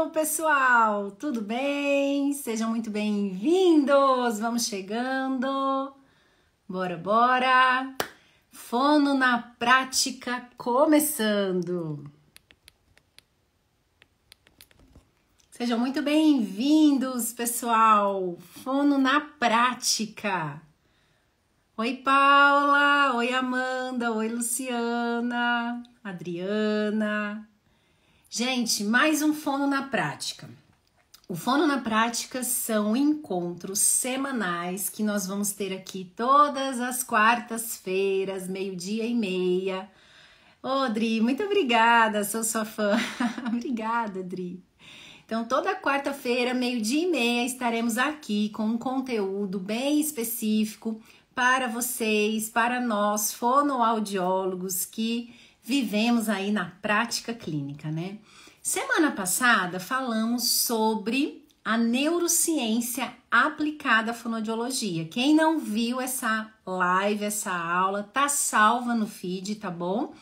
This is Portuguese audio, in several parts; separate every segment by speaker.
Speaker 1: Hello, pessoal! Tudo bem? Sejam muito bem-vindos! Vamos chegando! Bora, bora! Fono na prática começando! Sejam muito bem-vindos, pessoal! Fono na prática! Oi, Paula! Oi, Amanda! Oi, Luciana! Adriana! Gente, mais um Fono na Prática. O Fono na Prática são encontros semanais que nós vamos ter aqui todas as quartas-feiras, meio-dia e meia. Ô, Dri, muito obrigada, sou sua fã. obrigada, Dri. Então, toda quarta-feira, meio-dia e meia, estaremos aqui com um conteúdo bem específico para vocês, para nós, fonoaudiólogos que vivemos aí na prática clínica, né? Semana passada falamos sobre a neurociência aplicada à fonoaudiologia. Quem não viu essa live, essa aula, tá salva no feed, tá bom?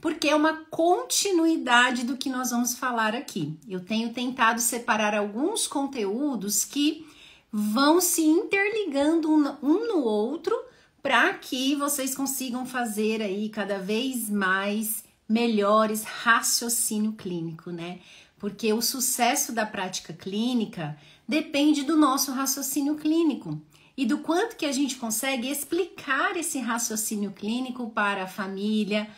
Speaker 1: Porque é uma continuidade do que nós vamos falar aqui. Eu tenho tentado separar alguns conteúdos que vão se interligando um no outro para que vocês consigam fazer aí cada vez mais melhores raciocínio clínico, né? Porque o sucesso da prática clínica depende do nosso raciocínio clínico e do quanto que a gente consegue explicar esse raciocínio clínico para a família,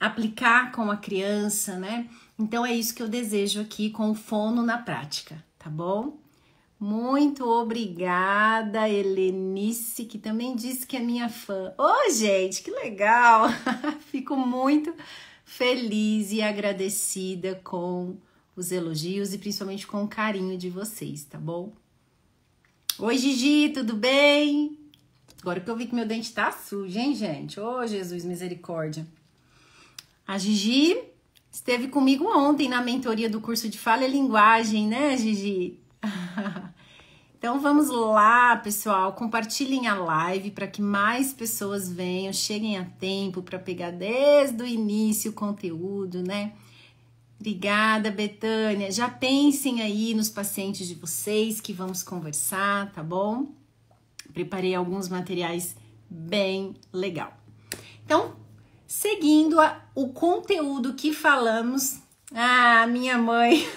Speaker 1: aplicar com a criança, né? Então é isso que eu desejo aqui com o fono na prática, tá bom? Muito obrigada, Helenice, que também disse que é minha fã. Ô, oh, gente, que legal! Fico muito feliz e agradecida com os elogios e principalmente com o carinho de vocês, tá bom? Oi, Gigi, tudo bem? Agora que eu vi que meu dente tá sujo, hein, gente? Ô, oh, Jesus, misericórdia. A Gigi esteve comigo ontem na mentoria do curso de Fala e Linguagem, né, Gigi? Então vamos lá, pessoal, compartilhem a live para que mais pessoas venham, cheguem a tempo para pegar desde o início o conteúdo, né? Obrigada, Betânia. Já pensem aí nos pacientes de vocês que vamos conversar, tá bom? Preparei alguns materiais bem legal. Então, seguindo a, o conteúdo que falamos, ah, minha mãe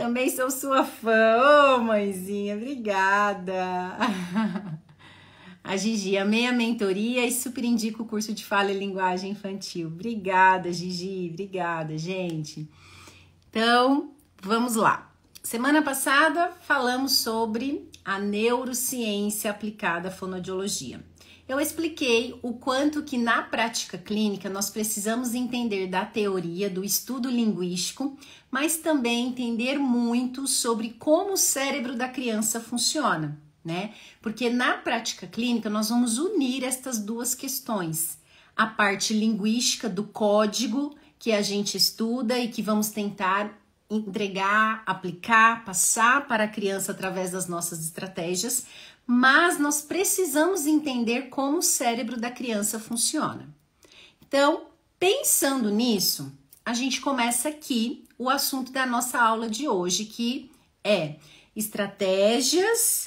Speaker 1: Também sou sua fã. Ô, oh, mãezinha, obrigada. A Gigi, amei a mentoria e super indico o curso de fala e linguagem infantil. Obrigada, Gigi. Obrigada, gente. Então, vamos lá. Semana passada falamos sobre a neurociência aplicada à fonodiologia eu expliquei o quanto que na prática clínica nós precisamos entender da teoria, do estudo linguístico, mas também entender muito sobre como o cérebro da criança funciona, né? Porque na prática clínica nós vamos unir estas duas questões. A parte linguística do código que a gente estuda e que vamos tentar entregar, aplicar, passar para a criança através das nossas estratégias, mas nós precisamos entender como o cérebro da criança funciona. Então, pensando nisso, a gente começa aqui o assunto da nossa aula de hoje, que é estratégias.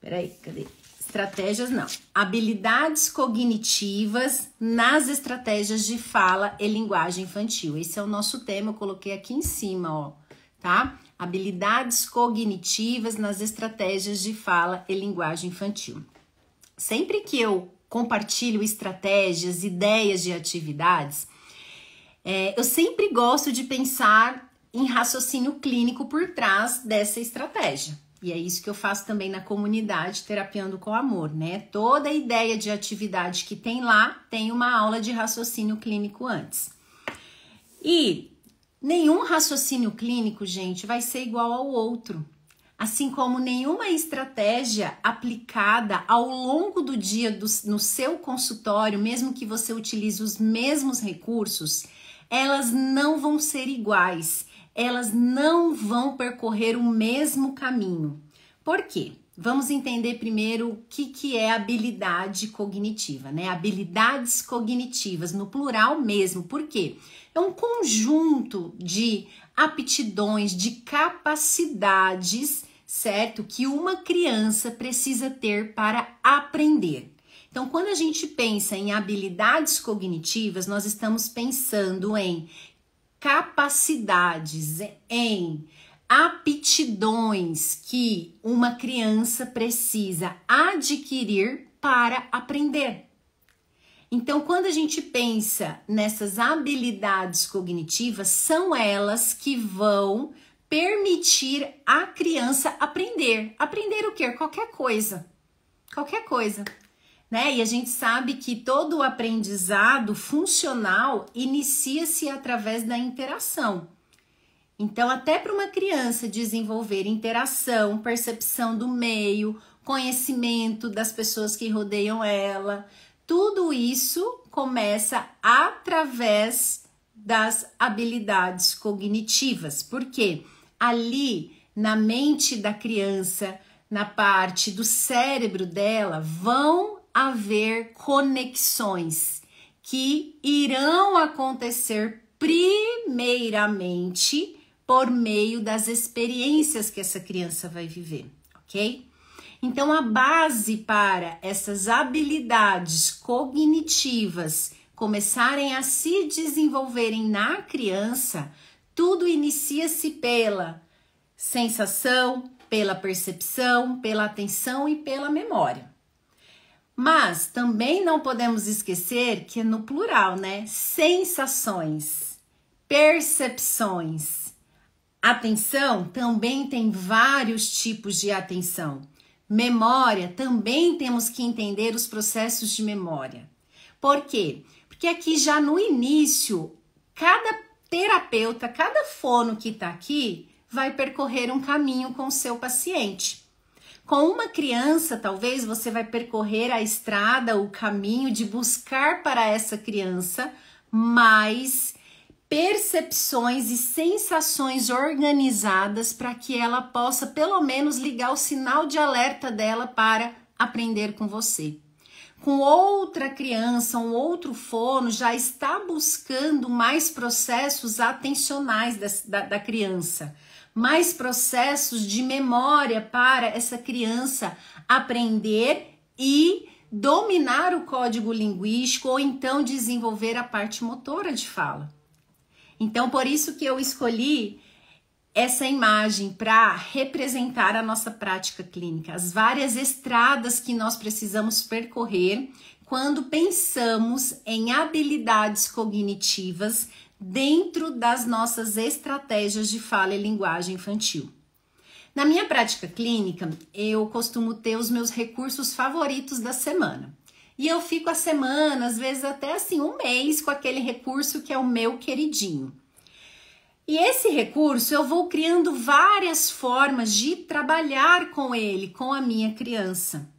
Speaker 1: Peraí, cadê? Estratégias não, habilidades cognitivas nas estratégias de fala e linguagem infantil. Esse é o nosso tema, eu coloquei aqui em cima, ó, tá? habilidades cognitivas nas estratégias de fala e linguagem infantil. Sempre que eu compartilho estratégias, ideias de atividades, é, eu sempre gosto de pensar em raciocínio clínico por trás dessa estratégia. E é isso que eu faço também na comunidade Terapiando com Amor, né? Toda ideia de atividade que tem lá tem uma aula de raciocínio clínico antes. E Nenhum raciocínio clínico, gente, vai ser igual ao outro. Assim como nenhuma estratégia aplicada ao longo do dia do, no seu consultório, mesmo que você utilize os mesmos recursos, elas não vão ser iguais, elas não vão percorrer o mesmo caminho. Por quê? Vamos entender primeiro o que, que é habilidade cognitiva, né? Habilidades cognitivas, no plural mesmo, por quê? É um conjunto de aptidões, de capacidades, certo? Que uma criança precisa ter para aprender. Então, quando a gente pensa em habilidades cognitivas, nós estamos pensando em capacidades, em aptidões que uma criança precisa adquirir para aprender. Então, quando a gente pensa nessas habilidades cognitivas, são elas que vão permitir a criança aprender. Aprender o quê? Qualquer coisa. Qualquer coisa. Né? E a gente sabe que todo o aprendizado funcional inicia-se através da interação. Então, até para uma criança desenvolver interação, percepção do meio, conhecimento das pessoas que rodeiam ela, tudo isso começa através das habilidades cognitivas, porque ali na mente da criança, na parte do cérebro dela, vão haver conexões que irão acontecer primeiramente por meio das experiências que essa criança vai viver, ok? Então, a base para essas habilidades cognitivas começarem a se desenvolverem na criança, tudo inicia-se pela sensação, pela percepção, pela atenção e pela memória. Mas também não podemos esquecer que no plural, né? Sensações, percepções, Atenção também tem vários tipos de atenção. Memória também temos que entender os processos de memória. Por quê? Porque aqui já no início, cada terapeuta, cada fono que está aqui, vai percorrer um caminho com o seu paciente. Com uma criança, talvez você vai percorrer a estrada, o caminho de buscar para essa criança mais percepções e sensações organizadas para que ela possa pelo menos ligar o sinal de alerta dela para aprender com você. Com outra criança, um outro fono já está buscando mais processos atencionais da, da, da criança, mais processos de memória para essa criança aprender e dominar o código linguístico ou então desenvolver a parte motora de fala. Então, por isso que eu escolhi essa imagem para representar a nossa prática clínica, as várias estradas que nós precisamos percorrer quando pensamos em habilidades cognitivas dentro das nossas estratégias de fala e linguagem infantil. Na minha prática clínica, eu costumo ter os meus recursos favoritos da semana. E eu fico a semana, às vezes até assim um mês com aquele recurso que é o meu queridinho. E esse recurso eu vou criando várias formas de trabalhar com ele, com a minha criança.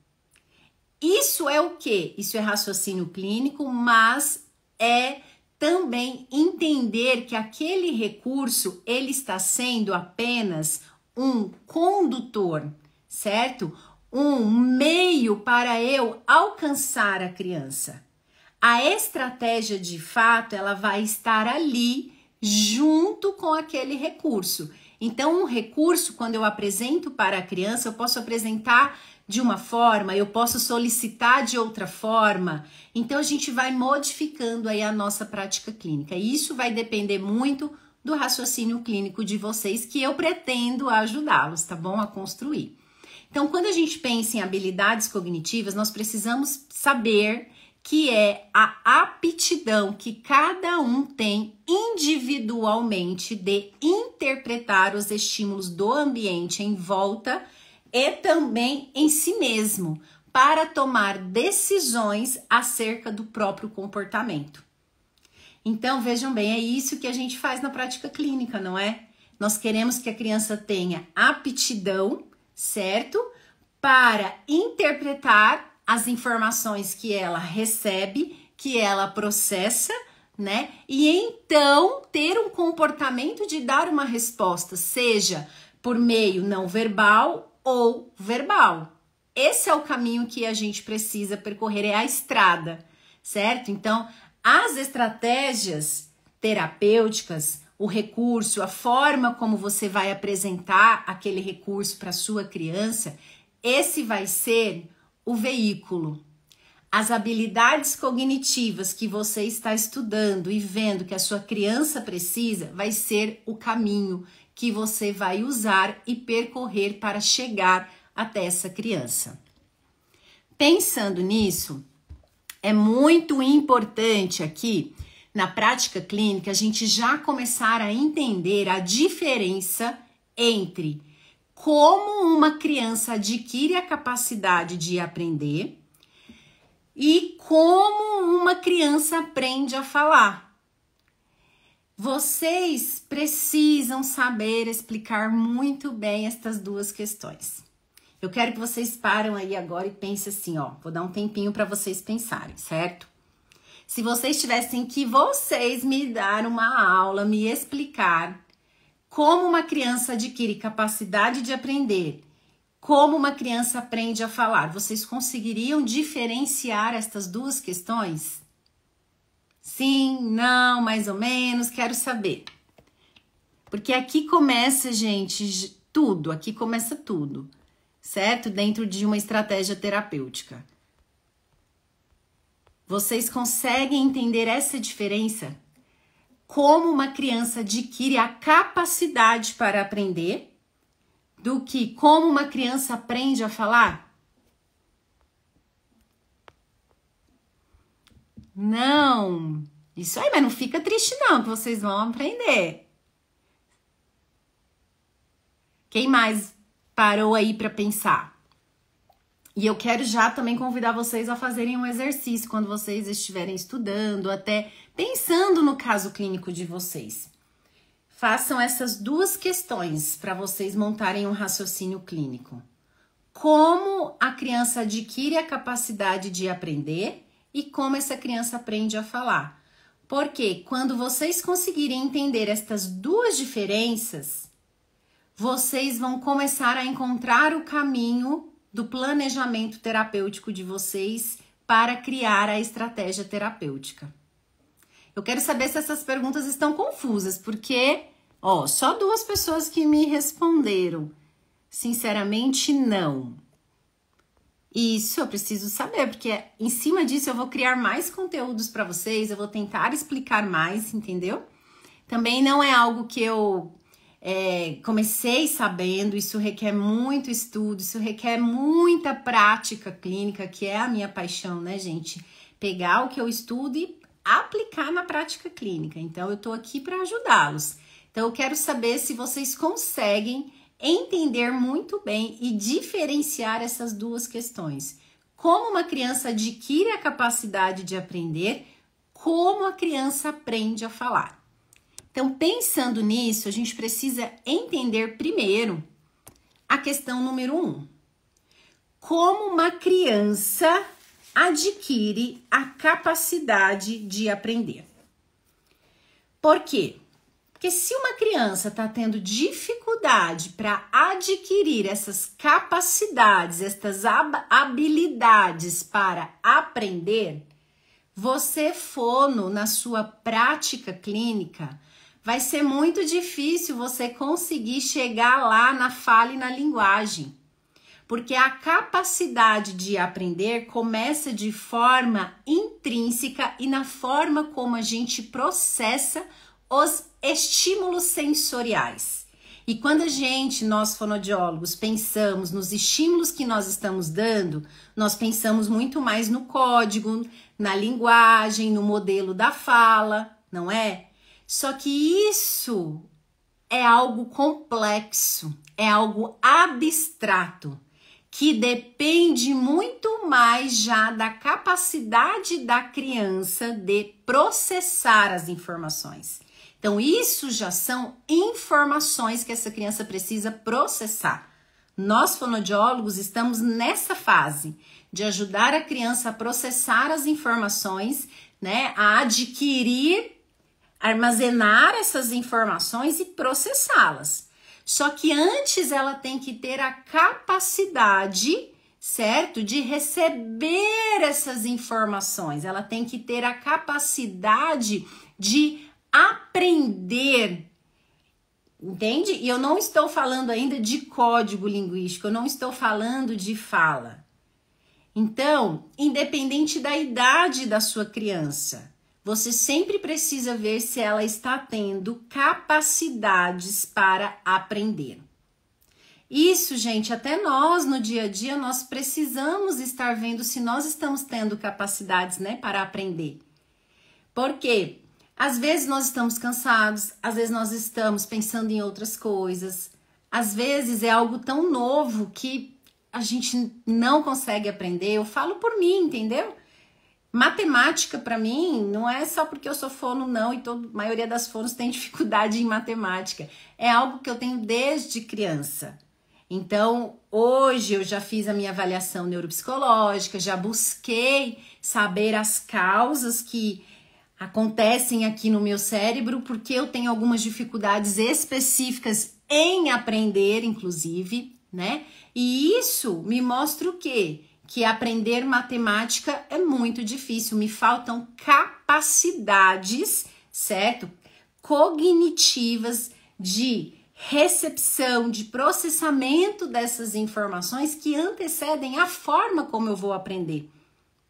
Speaker 1: Isso é o que? Isso é raciocínio clínico, mas é também entender que aquele recurso ele está sendo apenas um condutor, certo? um meio para eu alcançar a criança. A estratégia de fato, ela vai estar ali junto com aquele recurso. Então, um recurso, quando eu apresento para a criança, eu posso apresentar de uma forma, eu posso solicitar de outra forma. Então, a gente vai modificando aí a nossa prática clínica. E isso vai depender muito do raciocínio clínico de vocês, que eu pretendo ajudá-los, tá bom? A construir. Então, quando a gente pensa em habilidades cognitivas, nós precisamos saber que é a aptidão que cada um tem individualmente de interpretar os estímulos do ambiente em volta e também em si mesmo, para tomar decisões acerca do próprio comportamento. Então, vejam bem, é isso que a gente faz na prática clínica, não é? Nós queremos que a criança tenha aptidão certo? Para interpretar as informações que ela recebe, que ela processa, né? E então ter um comportamento de dar uma resposta, seja por meio não verbal ou verbal. Esse é o caminho que a gente precisa percorrer, é a estrada, certo? Então, as estratégias terapêuticas o recurso, a forma como você vai apresentar aquele recurso para sua criança, esse vai ser o veículo. As habilidades cognitivas que você está estudando e vendo que a sua criança precisa vai ser o caminho que você vai usar e percorrer para chegar até essa criança. Pensando nisso, é muito importante aqui na prática clínica, a gente já começar a entender a diferença entre como uma criança adquire a capacidade de aprender e como uma criança aprende a falar. Vocês precisam saber explicar muito bem estas duas questões. Eu quero que vocês param aí agora e pensem assim, ó, vou dar um tempinho para vocês pensarem, certo? se vocês tivessem que vocês me dar uma aula, me explicar como uma criança adquire capacidade de aprender, como uma criança aprende a falar, vocês conseguiriam diferenciar estas duas questões? Sim, não, mais ou menos, quero saber. Porque aqui começa, gente, tudo, aqui começa tudo, certo? Dentro de uma estratégia terapêutica. Vocês conseguem entender essa diferença? Como uma criança adquire a capacidade para aprender do que como uma criança aprende a falar? Não, isso aí, mas não fica triste não, que vocês vão aprender. Quem mais parou aí para pensar? E eu quero já também convidar vocês a fazerem um exercício quando vocês estiverem estudando, até pensando no caso clínico de vocês. Façam essas duas questões para vocês montarem um raciocínio clínico. Como a criança adquire a capacidade de aprender e como essa criança aprende a falar. Porque quando vocês conseguirem entender estas duas diferenças, vocês vão começar a encontrar o caminho do planejamento terapêutico de vocês para criar a estratégia terapêutica. Eu quero saber se essas perguntas estão confusas, porque, ó, só duas pessoas que me responderam. Sinceramente, não. Isso eu preciso saber, porque em cima disso eu vou criar mais conteúdos para vocês, eu vou tentar explicar mais, entendeu? Também não é algo que eu é, comecei sabendo, isso requer muito estudo, isso requer muita prática clínica, que é a minha paixão, né, gente? Pegar o que eu estudo e aplicar na prática clínica. Então, eu tô aqui para ajudá-los. Então, eu quero saber se vocês conseguem entender muito bem e diferenciar essas duas questões. Como uma criança adquire a capacidade de aprender, como a criança aprende a falar. Então, pensando nisso, a gente precisa entender primeiro a questão número um: como uma criança adquire a capacidade de aprender. Por quê? Porque se uma criança está tendo dificuldade para adquirir essas capacidades, estas habilidades para aprender, você, fono, na sua prática clínica, vai ser muito difícil você conseguir chegar lá na fala e na linguagem. Porque a capacidade de aprender começa de forma intrínseca e na forma como a gente processa os estímulos sensoriais. E quando a gente, nós fonodiólogos, pensamos nos estímulos que nós estamos dando, nós pensamos muito mais no código, na linguagem, no modelo da fala, não é? Só que isso é algo complexo, é algo abstrato, que depende muito mais já da capacidade da criança de processar as informações. Então, isso já são informações que essa criança precisa processar. Nós, fonodiólogos estamos nessa fase de ajudar a criança a processar as informações, né, a adquirir armazenar essas informações e processá-las. Só que antes ela tem que ter a capacidade, certo, de receber essas informações. Ela tem que ter a capacidade de aprender Entende? E eu não estou falando ainda de código linguístico, eu não estou falando de fala. Então, independente da idade da sua criança, você sempre precisa ver se ela está tendo capacidades para aprender. Isso, gente, até nós no dia a dia nós precisamos estar vendo se nós estamos tendo capacidades, né, para aprender. Porque às vezes nós estamos cansados, às vezes nós estamos pensando em outras coisas, às vezes é algo tão novo que a gente não consegue aprender. Eu falo por mim, entendeu? Matemática, para mim, não é só porque eu sou fono, não, e toda, a maioria das fonos tem dificuldade em matemática. É algo que eu tenho desde criança. Então, hoje eu já fiz a minha avaliação neuropsicológica, já busquei saber as causas que acontecem aqui no meu cérebro, porque eu tenho algumas dificuldades específicas em aprender, inclusive, né? E isso me mostra o quê? que aprender matemática é muito difícil, me faltam capacidades, certo? Cognitivas de recepção, de processamento dessas informações que antecedem a forma como eu vou aprender,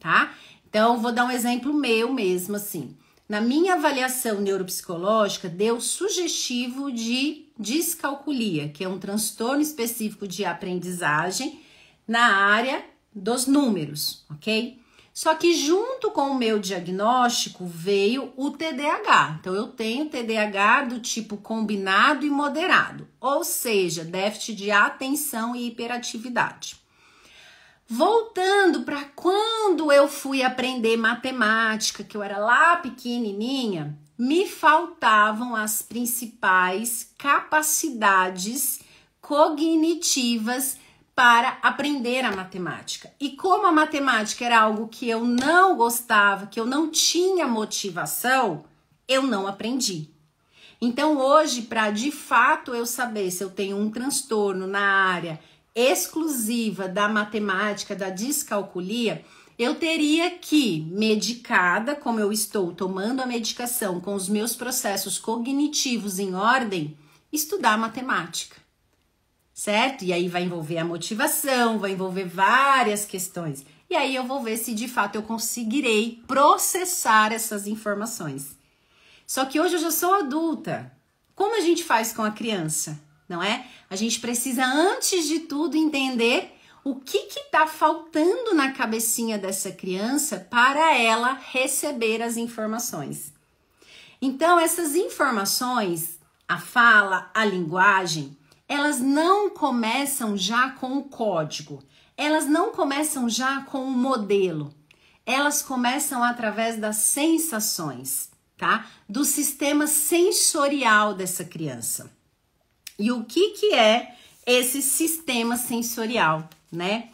Speaker 1: tá? Então, vou dar um exemplo meu mesmo assim. Na minha avaliação neuropsicológica, deu sugestivo de descalculia, que é um transtorno específico de aprendizagem na área dos números, ok? Só que junto com o meu diagnóstico veio o TDAH. Então eu tenho TDAH do tipo combinado e moderado, ou seja, déficit de atenção e hiperatividade. Voltando para quando eu fui aprender matemática, que eu era lá pequenininha, me faltavam as principais capacidades cognitivas para aprender a matemática. E como a matemática era algo que eu não gostava, que eu não tinha motivação, eu não aprendi. Então hoje, para de fato eu saber se eu tenho um transtorno na área exclusiva da matemática, da descalculia, eu teria que, medicada, como eu estou tomando a medicação com os meus processos cognitivos em ordem, estudar matemática certo? E aí vai envolver a motivação, vai envolver várias questões. E aí eu vou ver se de fato eu conseguirei processar essas informações. Só que hoje eu já sou adulta. Como a gente faz com a criança, não é? A gente precisa antes de tudo entender o que está faltando na cabecinha dessa criança para ela receber as informações. Então, essas informações, a fala, a linguagem, elas não começam já com o código, elas não começam já com o modelo, elas começam através das sensações, tá? Do sistema sensorial dessa criança. E o que que é esse sistema sensorial, né?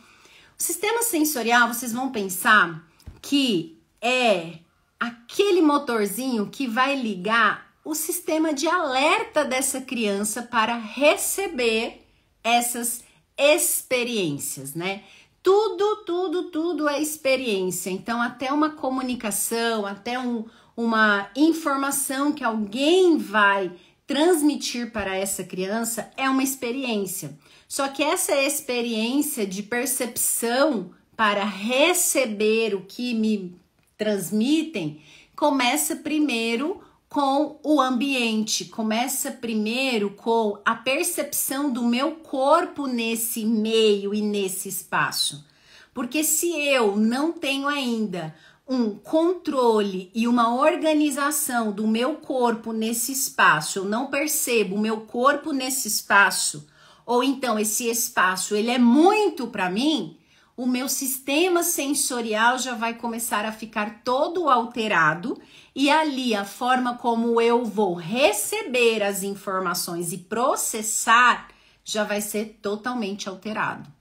Speaker 1: O sistema sensorial, vocês vão pensar que é aquele motorzinho que vai ligar o sistema de alerta dessa criança para receber essas experiências, né? Tudo, tudo, tudo é experiência. Então, até uma comunicação, até um, uma informação que alguém vai transmitir para essa criança é uma experiência. Só que essa experiência de percepção para receber o que me transmitem começa primeiro com o ambiente. Começa primeiro com a percepção do meu corpo nesse meio e nesse espaço. Porque se eu não tenho ainda um controle e uma organização do meu corpo nesse espaço, eu não percebo o meu corpo nesse espaço, ou então esse espaço ele é muito para mim, o meu sistema sensorial já vai começar a ficar todo alterado e ali a forma como eu vou receber as informações e processar já vai ser totalmente alterado,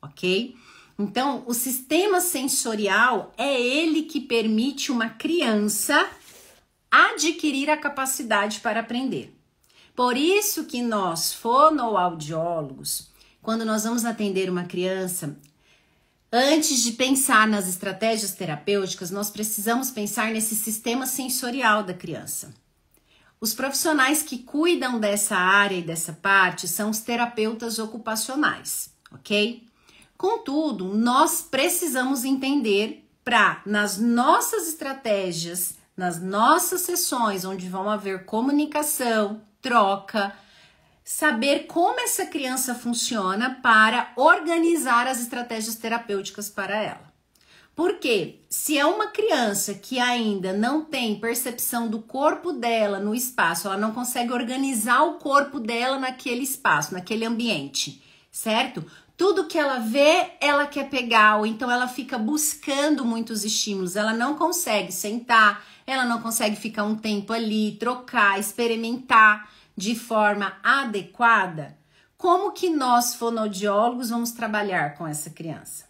Speaker 1: ok? Então, o sistema sensorial é ele que permite uma criança adquirir a capacidade para aprender. Por isso que nós, fonoaudiólogos, quando nós vamos atender uma criança, Antes de pensar nas estratégias terapêuticas, nós precisamos pensar nesse sistema sensorial da criança. Os profissionais que cuidam dessa área e dessa parte são os terapeutas ocupacionais, ok? Contudo, nós precisamos entender para nas nossas estratégias, nas nossas sessões, onde vão haver comunicação, troca, saber como essa criança funciona para organizar as estratégias terapêuticas para ela. Porque se é uma criança que ainda não tem percepção do corpo dela no espaço, ela não consegue organizar o corpo dela naquele espaço, naquele ambiente, certo? Tudo que ela vê, ela quer pegar, ou então ela fica buscando muitos estímulos, ela não consegue sentar, ela não consegue ficar um tempo ali, trocar, experimentar de forma adequada, como que nós fonoaudiólogos vamos trabalhar com essa criança?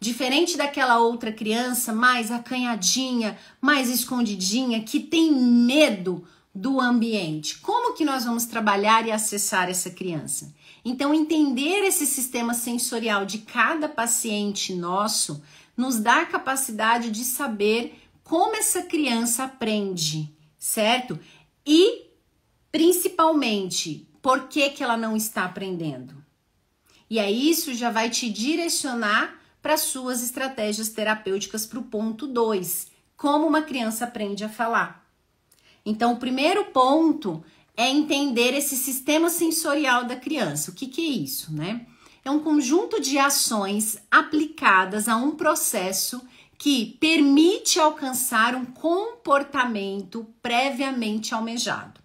Speaker 1: Diferente daquela outra criança mais acanhadinha, mais escondidinha, que tem medo do ambiente. Como que nós vamos trabalhar e acessar essa criança? Então, entender esse sistema sensorial de cada paciente nosso nos dá a capacidade de saber como essa criança aprende, certo? E Principalmente, por que, que ela não está aprendendo? E aí isso já vai te direcionar para suas estratégias terapêuticas para o ponto 2, como uma criança aprende a falar. Então, o primeiro ponto é entender esse sistema sensorial da criança. O que, que é isso, né? É um conjunto de ações aplicadas a um processo que permite alcançar um comportamento previamente almejado.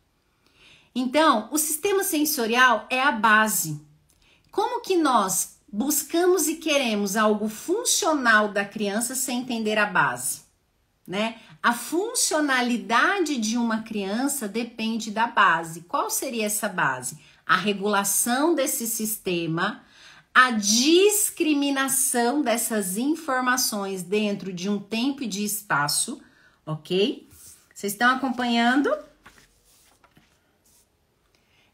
Speaker 1: Então, o sistema sensorial é a base. Como que nós buscamos e queremos algo funcional da criança sem entender a base, né? A funcionalidade de uma criança depende da base. Qual seria essa base? A regulação desse sistema, a discriminação dessas informações dentro de um tempo e de espaço, ok? Vocês estão acompanhando?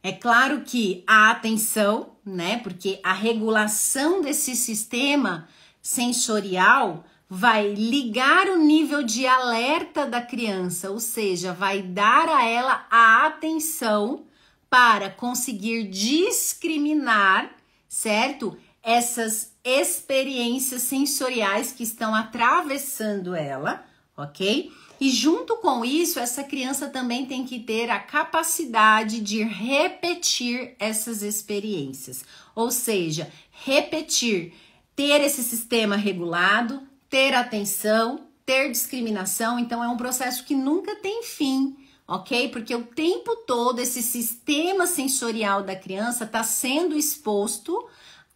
Speaker 1: É claro que a atenção, né? Porque a regulação desse sistema sensorial vai ligar o nível de alerta da criança, ou seja, vai dar a ela a atenção para conseguir discriminar, certo? Essas experiências sensoriais que estão atravessando ela, ok? E junto com isso, essa criança também tem que ter a capacidade de repetir essas experiências, ou seja, repetir, ter esse sistema regulado, ter atenção, ter discriminação. Então, é um processo que nunca tem fim ok? Porque o tempo todo esse sistema sensorial da criança está sendo exposto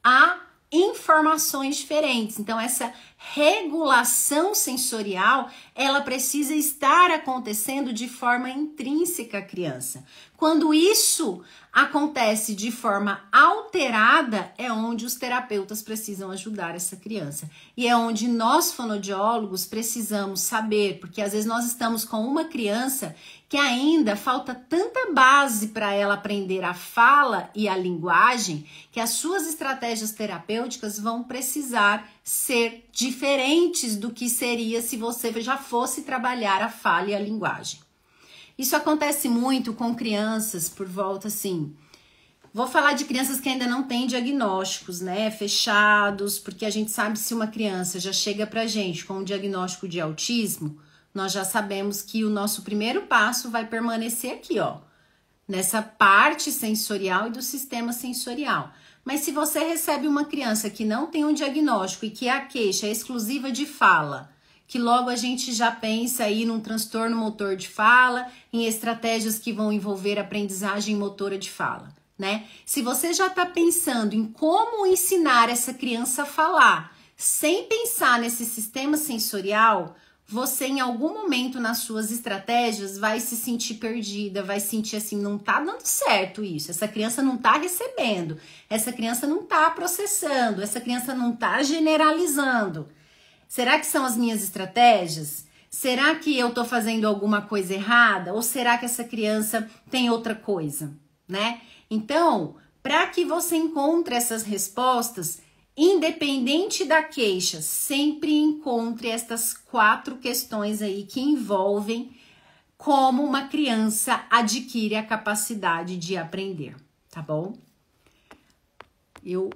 Speaker 1: a informações diferentes. Então, essa regulação sensorial, ela precisa estar acontecendo de forma intrínseca à criança. Quando isso acontece de forma alterada, é onde os terapeutas precisam ajudar essa criança. E é onde nós fonodiólogos precisamos saber, porque às vezes nós estamos com uma criança que ainda falta tanta base para ela aprender a fala e a linguagem, que as suas estratégias terapêuticas vão precisar ser diferentes do que seria se você já fosse trabalhar a fala e a linguagem. Isso acontece muito com crianças por volta assim. Vou falar de crianças que ainda não têm diagnósticos, né? Fechados, porque a gente sabe se uma criança já chega pra gente com um diagnóstico de autismo, nós já sabemos que o nosso primeiro passo vai permanecer aqui, ó, nessa parte sensorial e do sistema sensorial. Mas se você recebe uma criança que não tem um diagnóstico e que é a queixa é exclusiva de fala, que logo a gente já pensa aí num transtorno motor de fala, em estratégias que vão envolver aprendizagem motora de fala, né? Se você já está pensando em como ensinar essa criança a falar sem pensar nesse sistema sensorial, você em algum momento nas suas estratégias vai se sentir perdida, vai sentir assim, não tá dando certo isso, essa criança não tá recebendo, essa criança não tá processando, essa criança não tá generalizando. Será que são as minhas estratégias? Será que eu tô fazendo alguma coisa errada ou será que essa criança tem outra coisa, né? Então, para que você encontre essas respostas, Independente da queixa, sempre encontre estas quatro questões aí que envolvem como uma criança adquire a capacidade de aprender, tá bom? Eu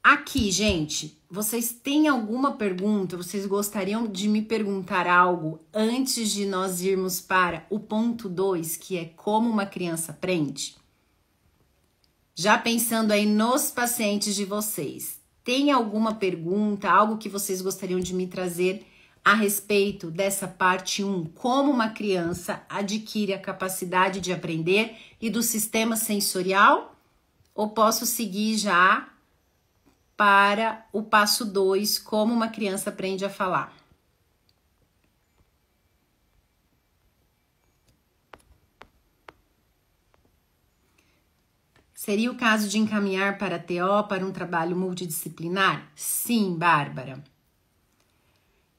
Speaker 1: Aqui, gente, vocês têm alguma pergunta? Vocês gostariam de me perguntar algo antes de nós irmos para o ponto 2, que é como uma criança aprende? já pensando aí nos pacientes de vocês. Tem alguma pergunta, algo que vocês gostariam de me trazer a respeito dessa parte 1, como uma criança adquire a capacidade de aprender e do sistema sensorial? Ou posso seguir já para o passo 2, como uma criança aprende a falar? Seria o caso de encaminhar para a TO para um trabalho multidisciplinar? Sim, Bárbara.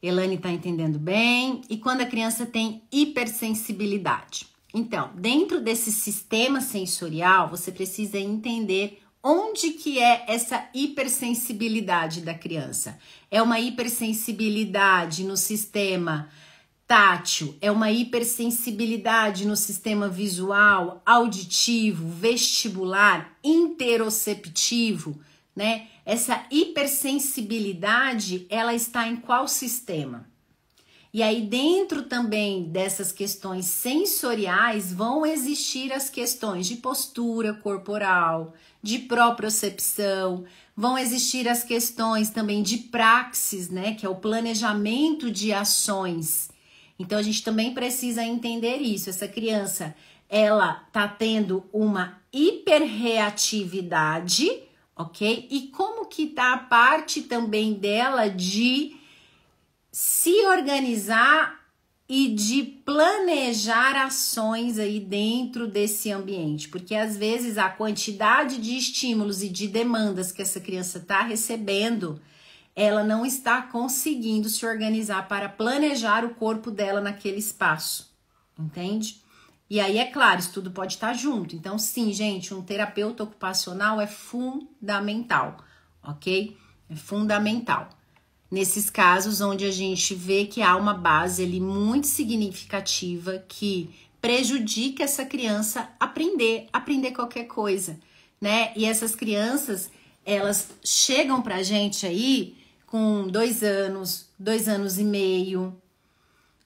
Speaker 1: Elane está entendendo bem. E quando a criança tem hipersensibilidade? Então, dentro desse sistema sensorial, você precisa entender onde que é essa hipersensibilidade da criança. É uma hipersensibilidade no sistema tátil, é uma hipersensibilidade no sistema visual, auditivo, vestibular, interoceptivo, né? Essa hipersensibilidade, ela está em qual sistema? E aí dentro também dessas questões sensoriais vão existir as questões de postura corporal, de propriocepção, vão existir as questões também de praxis, né, que é o planejamento de ações então a gente também precisa entender isso. Essa criança, ela tá tendo uma hiperreatividade, ok? E como que tá a parte também dela de se organizar e de planejar ações aí dentro desse ambiente, porque às vezes a quantidade de estímulos e de demandas que essa criança está recebendo ela não está conseguindo se organizar para planejar o corpo dela naquele espaço, entende? E aí, é claro, isso tudo pode estar junto. Então, sim, gente, um terapeuta ocupacional é fundamental, ok? É fundamental. Nesses casos onde a gente vê que há uma base ali muito significativa que prejudica essa criança aprender, aprender qualquer coisa, né? E essas crianças, elas chegam pra gente aí com dois anos, dois anos e meio,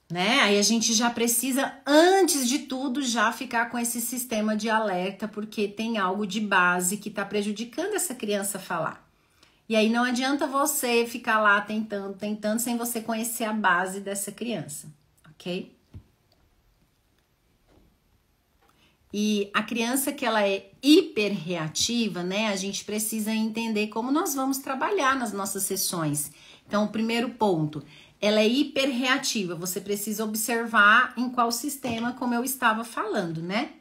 Speaker 1: né? Aí a gente já precisa, antes de tudo, já ficar com esse sistema de alerta, porque tem algo de base que está prejudicando essa criança falar. E aí não adianta você ficar lá tentando, tentando, sem você conhecer a base dessa criança, ok? E a criança que ela é hiperreativa, né? A gente precisa entender como nós vamos trabalhar nas nossas sessões. Então, o primeiro ponto, ela é hiperreativa. Você precisa observar em qual sistema, como eu estava falando, né?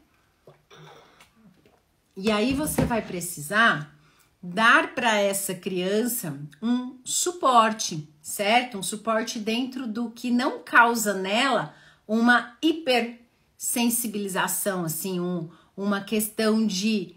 Speaker 1: E aí você vai precisar dar para essa criança um suporte, certo? Um suporte dentro do que não causa nela uma hipersensibilização, assim, um, uma questão de,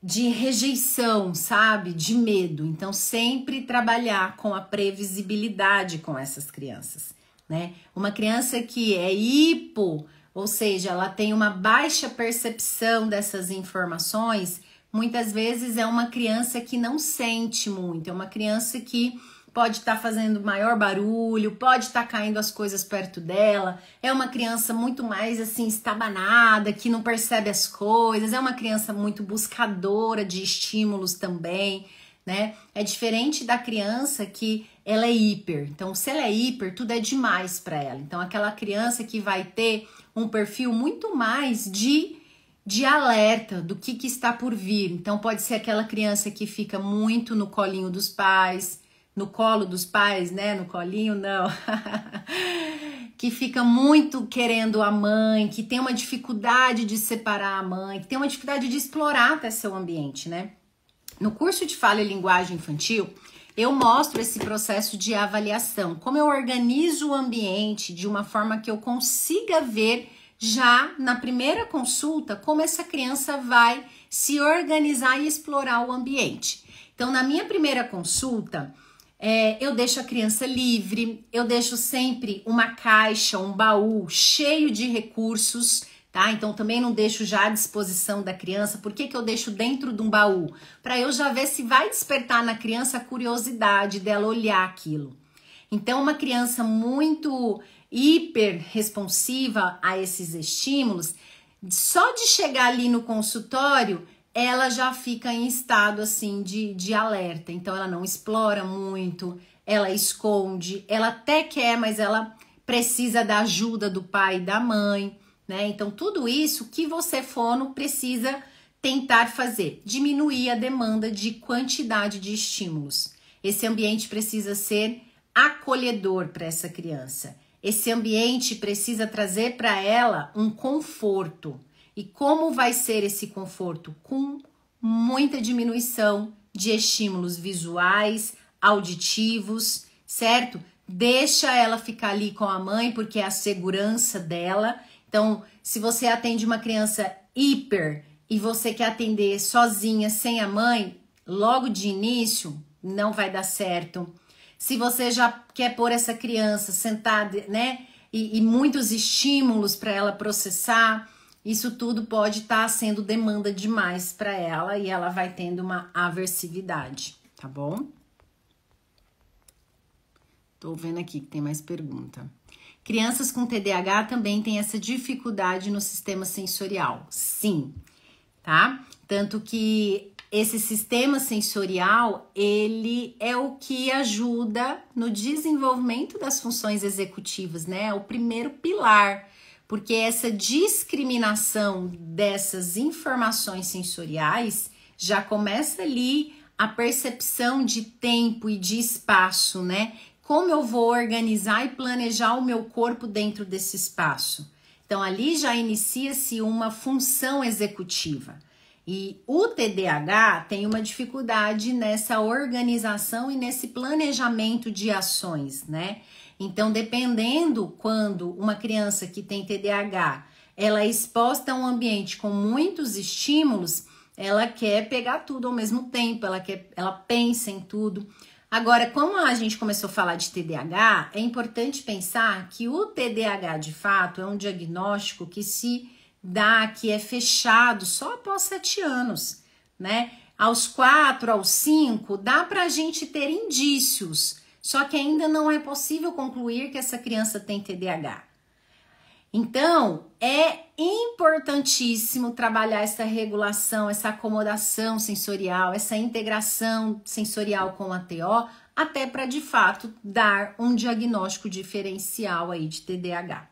Speaker 1: de rejeição, sabe? De medo. Então, sempre trabalhar com a previsibilidade com essas crianças, né? Uma criança que é hipo, ou seja, ela tem uma baixa percepção dessas informações, muitas vezes é uma criança que não sente muito, é uma criança que pode estar tá fazendo maior barulho, pode estar tá caindo as coisas perto dela. É uma criança muito mais assim estabanada, que não percebe as coisas, é uma criança muito buscadora de estímulos também, né? É diferente da criança que ela é hiper. Então, se ela é hiper, tudo é demais para ela. Então, aquela criança que vai ter um perfil muito mais de de alerta do que, que está por vir. Então, pode ser aquela criança que fica muito no colinho dos pais, no colo dos pais, né? No colinho, não. que fica muito querendo a mãe, que tem uma dificuldade de separar a mãe, que tem uma dificuldade de explorar até seu ambiente, né? No curso de fala e linguagem infantil, eu mostro esse processo de avaliação, como eu organizo o ambiente de uma forma que eu consiga ver já na primeira consulta como essa criança vai se organizar e explorar o ambiente. Então, na minha primeira consulta, é, eu deixo a criança livre, eu deixo sempre uma caixa, um baú cheio de recursos, tá? Então também não deixo já à disposição da criança. Por que, que eu deixo dentro de um baú? Para eu já ver se vai despertar na criança a curiosidade dela olhar aquilo. Então, uma criança muito hiper responsiva a esses estímulos, só de chegar ali no consultório, ela já fica em estado assim de, de alerta. Então ela não explora muito, ela esconde, ela até quer, mas ela precisa da ajuda do pai e da mãe, né? Então tudo isso que você fono precisa tentar fazer, diminuir a demanda de quantidade de estímulos. Esse ambiente precisa ser acolhedor para essa criança. Esse ambiente precisa trazer para ela um conforto e como vai ser esse conforto? Com muita diminuição de estímulos visuais, auditivos, certo? Deixa ela ficar ali com a mãe, porque é a segurança dela. Então, se você atende uma criança hiper e você quer atender sozinha, sem a mãe, logo de início, não vai dar certo. Se você já quer pôr essa criança sentada, né? E, e muitos estímulos para ela processar, isso tudo pode estar tá sendo demanda demais para ela e ela vai tendo uma aversividade, tá bom? Tô vendo aqui que tem mais pergunta. Crianças com TDAH também têm essa dificuldade no sistema sensorial. Sim, tá? Tanto que esse sistema sensorial, ele é o que ajuda no desenvolvimento das funções executivas, né? É o primeiro pilar porque essa discriminação dessas informações sensoriais já começa ali a percepção de tempo e de espaço, né? Como eu vou organizar e planejar o meu corpo dentro desse espaço? Então, ali já inicia-se uma função executiva. E o TDAH tem uma dificuldade nessa organização e nesse planejamento de ações, né? Então, dependendo quando uma criança que tem TDAH ela é exposta a um ambiente com muitos estímulos, ela quer pegar tudo ao mesmo tempo, ela quer, ela pensa em tudo. Agora, como a gente começou a falar de TDAH, é importante pensar que o TDAH de fato é um diagnóstico que se dá, que é fechado só após sete anos, né? Aos quatro, aos cinco, dá para a gente ter indícios, só que ainda não é possível concluir que essa criança tem TDAH. Então, é importantíssimo trabalhar essa regulação, essa acomodação sensorial, essa integração sensorial com a TO, até para de fato dar um diagnóstico diferencial aí de TDAH.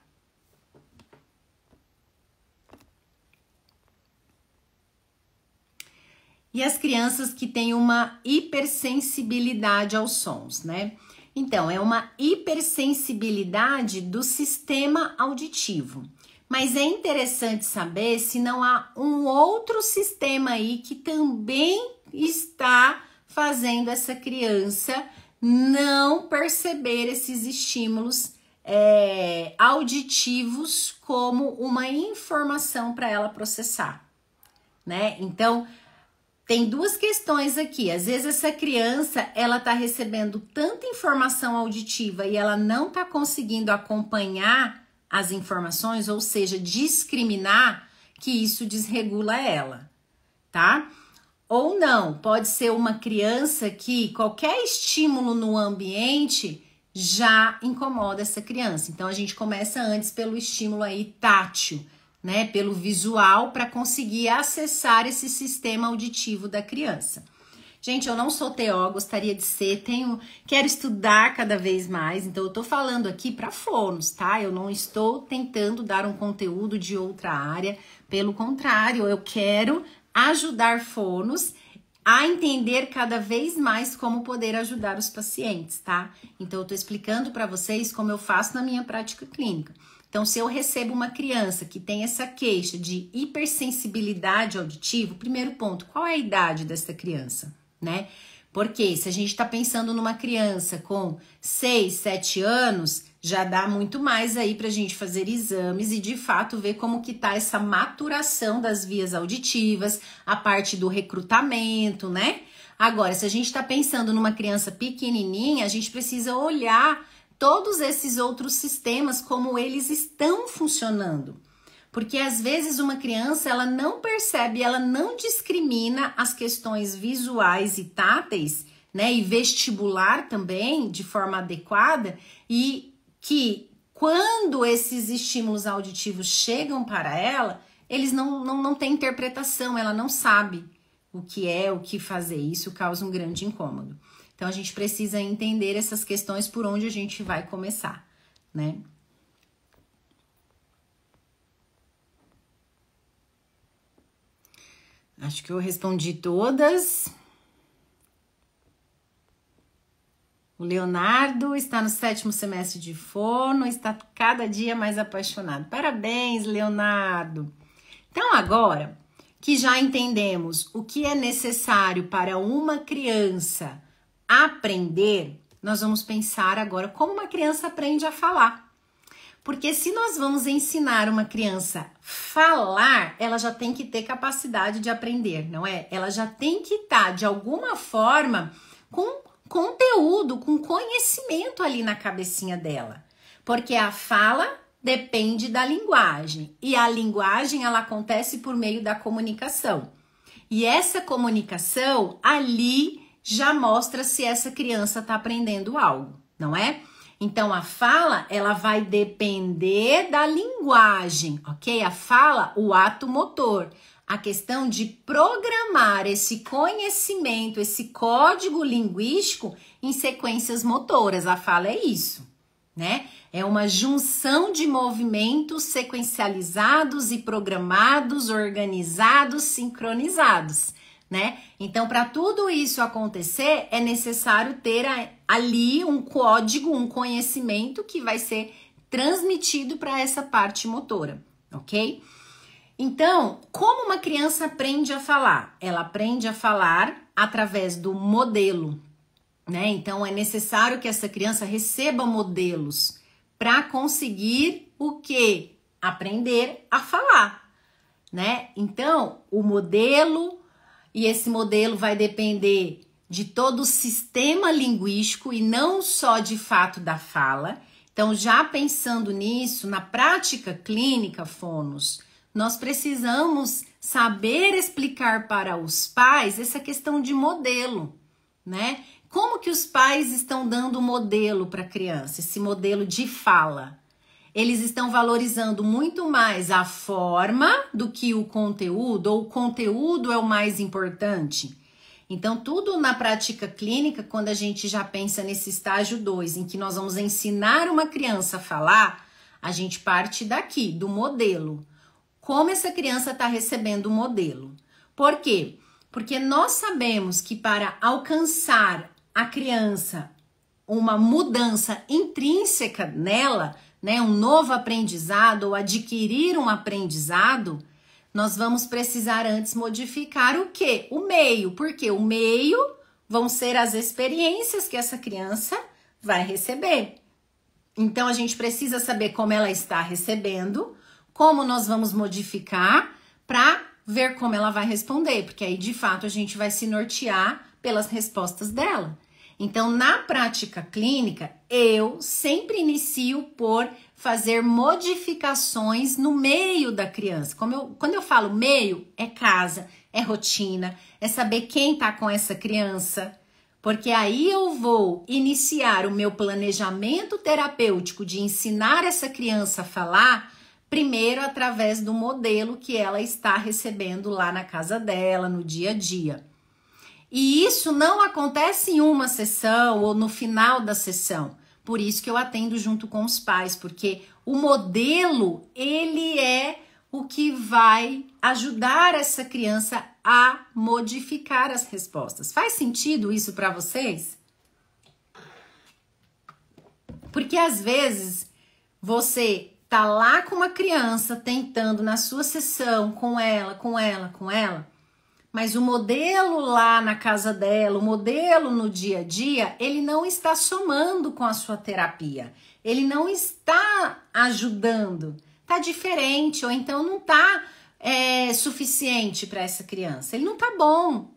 Speaker 1: e as crianças que têm uma hipersensibilidade aos sons, né? Então, é uma hipersensibilidade do sistema auditivo. Mas é interessante saber se não há um outro sistema aí que também está fazendo essa criança não perceber esses estímulos é, auditivos como uma informação para ela processar, né? Então, tem duas questões aqui. Às vezes essa criança, ela tá recebendo tanta informação auditiva e ela não tá conseguindo acompanhar as informações, ou seja, discriminar que isso desregula ela, tá? Ou não, pode ser uma criança que qualquer estímulo no ambiente já incomoda essa criança. Então a gente começa antes pelo estímulo aí tátil né, pelo visual para conseguir acessar esse sistema auditivo da criança. Gente, eu não sou TO, gostaria de ser, tenho, quero estudar cada vez mais, então eu tô falando aqui para fornos, tá? Eu não estou tentando dar um conteúdo de outra área, pelo contrário, eu quero ajudar fornos a entender cada vez mais como poder ajudar os pacientes, tá? Então eu tô explicando para vocês como eu faço na minha prática clínica. Então, se eu recebo uma criança que tem essa queixa de hipersensibilidade auditiva, primeiro ponto, qual é a idade dessa criança, né? Porque se a gente está pensando numa criança com 6, 7 anos, já dá muito mais aí para a gente fazer exames e de fato ver como que tá essa maturação das vias auditivas, a parte do recrutamento, né? Agora, se a gente está pensando numa criança pequenininha, a gente precisa olhar todos esses outros sistemas como eles estão funcionando. Porque às vezes uma criança ela não percebe, ela não discrimina as questões visuais e táteis, né, e vestibular também de forma adequada e que quando esses estímulos auditivos chegam para ela, eles não, não, não têm interpretação, ela não sabe o que é, o que fazer. Isso causa um grande incômodo. Então a gente precisa entender essas questões por onde a gente vai começar, né? Acho que eu respondi todas. O Leonardo está no sétimo semestre de forno, está cada dia mais apaixonado. Parabéns, Leonardo! Então, agora que já entendemos o que é necessário para uma criança aprender, nós vamos pensar agora como uma criança aprende a falar. Porque se nós vamos ensinar uma criança falar, ela já tem que ter capacidade de aprender, não é? Ela já tem que estar tá, de alguma forma com conteúdo, com conhecimento ali na cabecinha dela. Porque a fala depende da linguagem e a linguagem ela acontece por meio da comunicação. E essa comunicação ali já mostra se essa criança está aprendendo algo, não é? Então a fala, ela vai depender da linguagem, ok? A fala, o ato motor. A questão de programar esse conhecimento, esse código linguístico em sequências motoras. A fala é isso, né? É uma junção de movimentos sequencializados e programados, organizados, sincronizados né? Então, para tudo isso acontecer, é necessário ter ali um código, um conhecimento que vai ser transmitido para essa parte motora, ok? Então, como uma criança aprende a falar? Ela aprende a falar através do modelo, né? Então, é necessário que essa criança receba modelos para conseguir o que? Aprender a falar, né? Então, o modelo, e esse modelo vai depender de todo o sistema linguístico e não só de fato da fala. Então, já pensando nisso, na prática clínica, Fonos, nós precisamos saber explicar para os pais essa questão de modelo, né? Como que os pais estão dando o modelo para a criança, esse modelo de fala? eles estão valorizando muito mais a forma do que o conteúdo, ou o conteúdo é o mais importante. Então, tudo na prática clínica, quando a gente já pensa nesse estágio 2, em que nós vamos ensinar uma criança a falar, a gente parte daqui, do modelo. Como essa criança está recebendo o modelo. Por quê? Porque nós sabemos que para alcançar a criança uma mudança intrínseca nela, né, um novo aprendizado ou adquirir um aprendizado, nós vamos precisar antes modificar o que? O meio, porque o meio vão ser as experiências que essa criança vai receber. Então a gente precisa saber como ela está recebendo, como nós vamos modificar para ver como ela vai responder, porque aí de fato a gente vai se nortear pelas respostas dela. Então, na prática clínica, eu sempre inicio por fazer modificações no meio da criança. Como eu, quando eu falo meio, é casa, é rotina, é saber quem tá com essa criança, porque aí eu vou iniciar o meu planejamento terapêutico de ensinar essa criança a falar, primeiro através do modelo que ela está recebendo lá na casa dela, no dia a dia. E isso não acontece em uma sessão ou no final da sessão. Por isso que eu atendo junto com os pais, porque o modelo, ele é o que vai ajudar essa criança a modificar as respostas. Faz sentido isso para vocês? Porque às vezes você tá lá com uma criança tentando na sua sessão com ela, com ela, com ela, mas o modelo lá na casa dela, o modelo no dia a dia, ele não está somando com a sua terapia. Ele não está ajudando. Tá diferente, ou então não tá é, suficiente para essa criança. Ele não tá bom,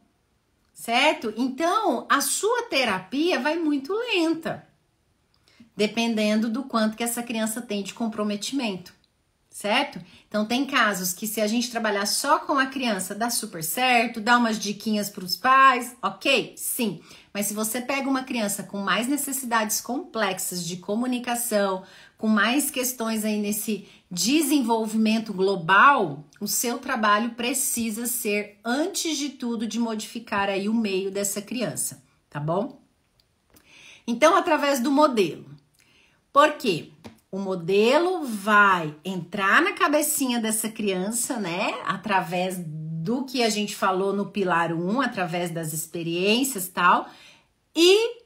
Speaker 1: certo? Então, a sua terapia vai muito lenta, dependendo do quanto que essa criança tem de comprometimento certo? Então tem casos que se a gente trabalhar só com a criança dá super certo, dá umas diquinhas para os pais, ok? Sim. Mas se você pega uma criança com mais necessidades complexas de comunicação, com mais questões aí nesse desenvolvimento global, o seu trabalho precisa ser antes de tudo de modificar aí o meio dessa criança, tá bom? Então através do modelo. Por quê? o modelo vai entrar na cabecinha dessa criança, né? Através do que a gente falou no pilar 1, através das experiências tal, e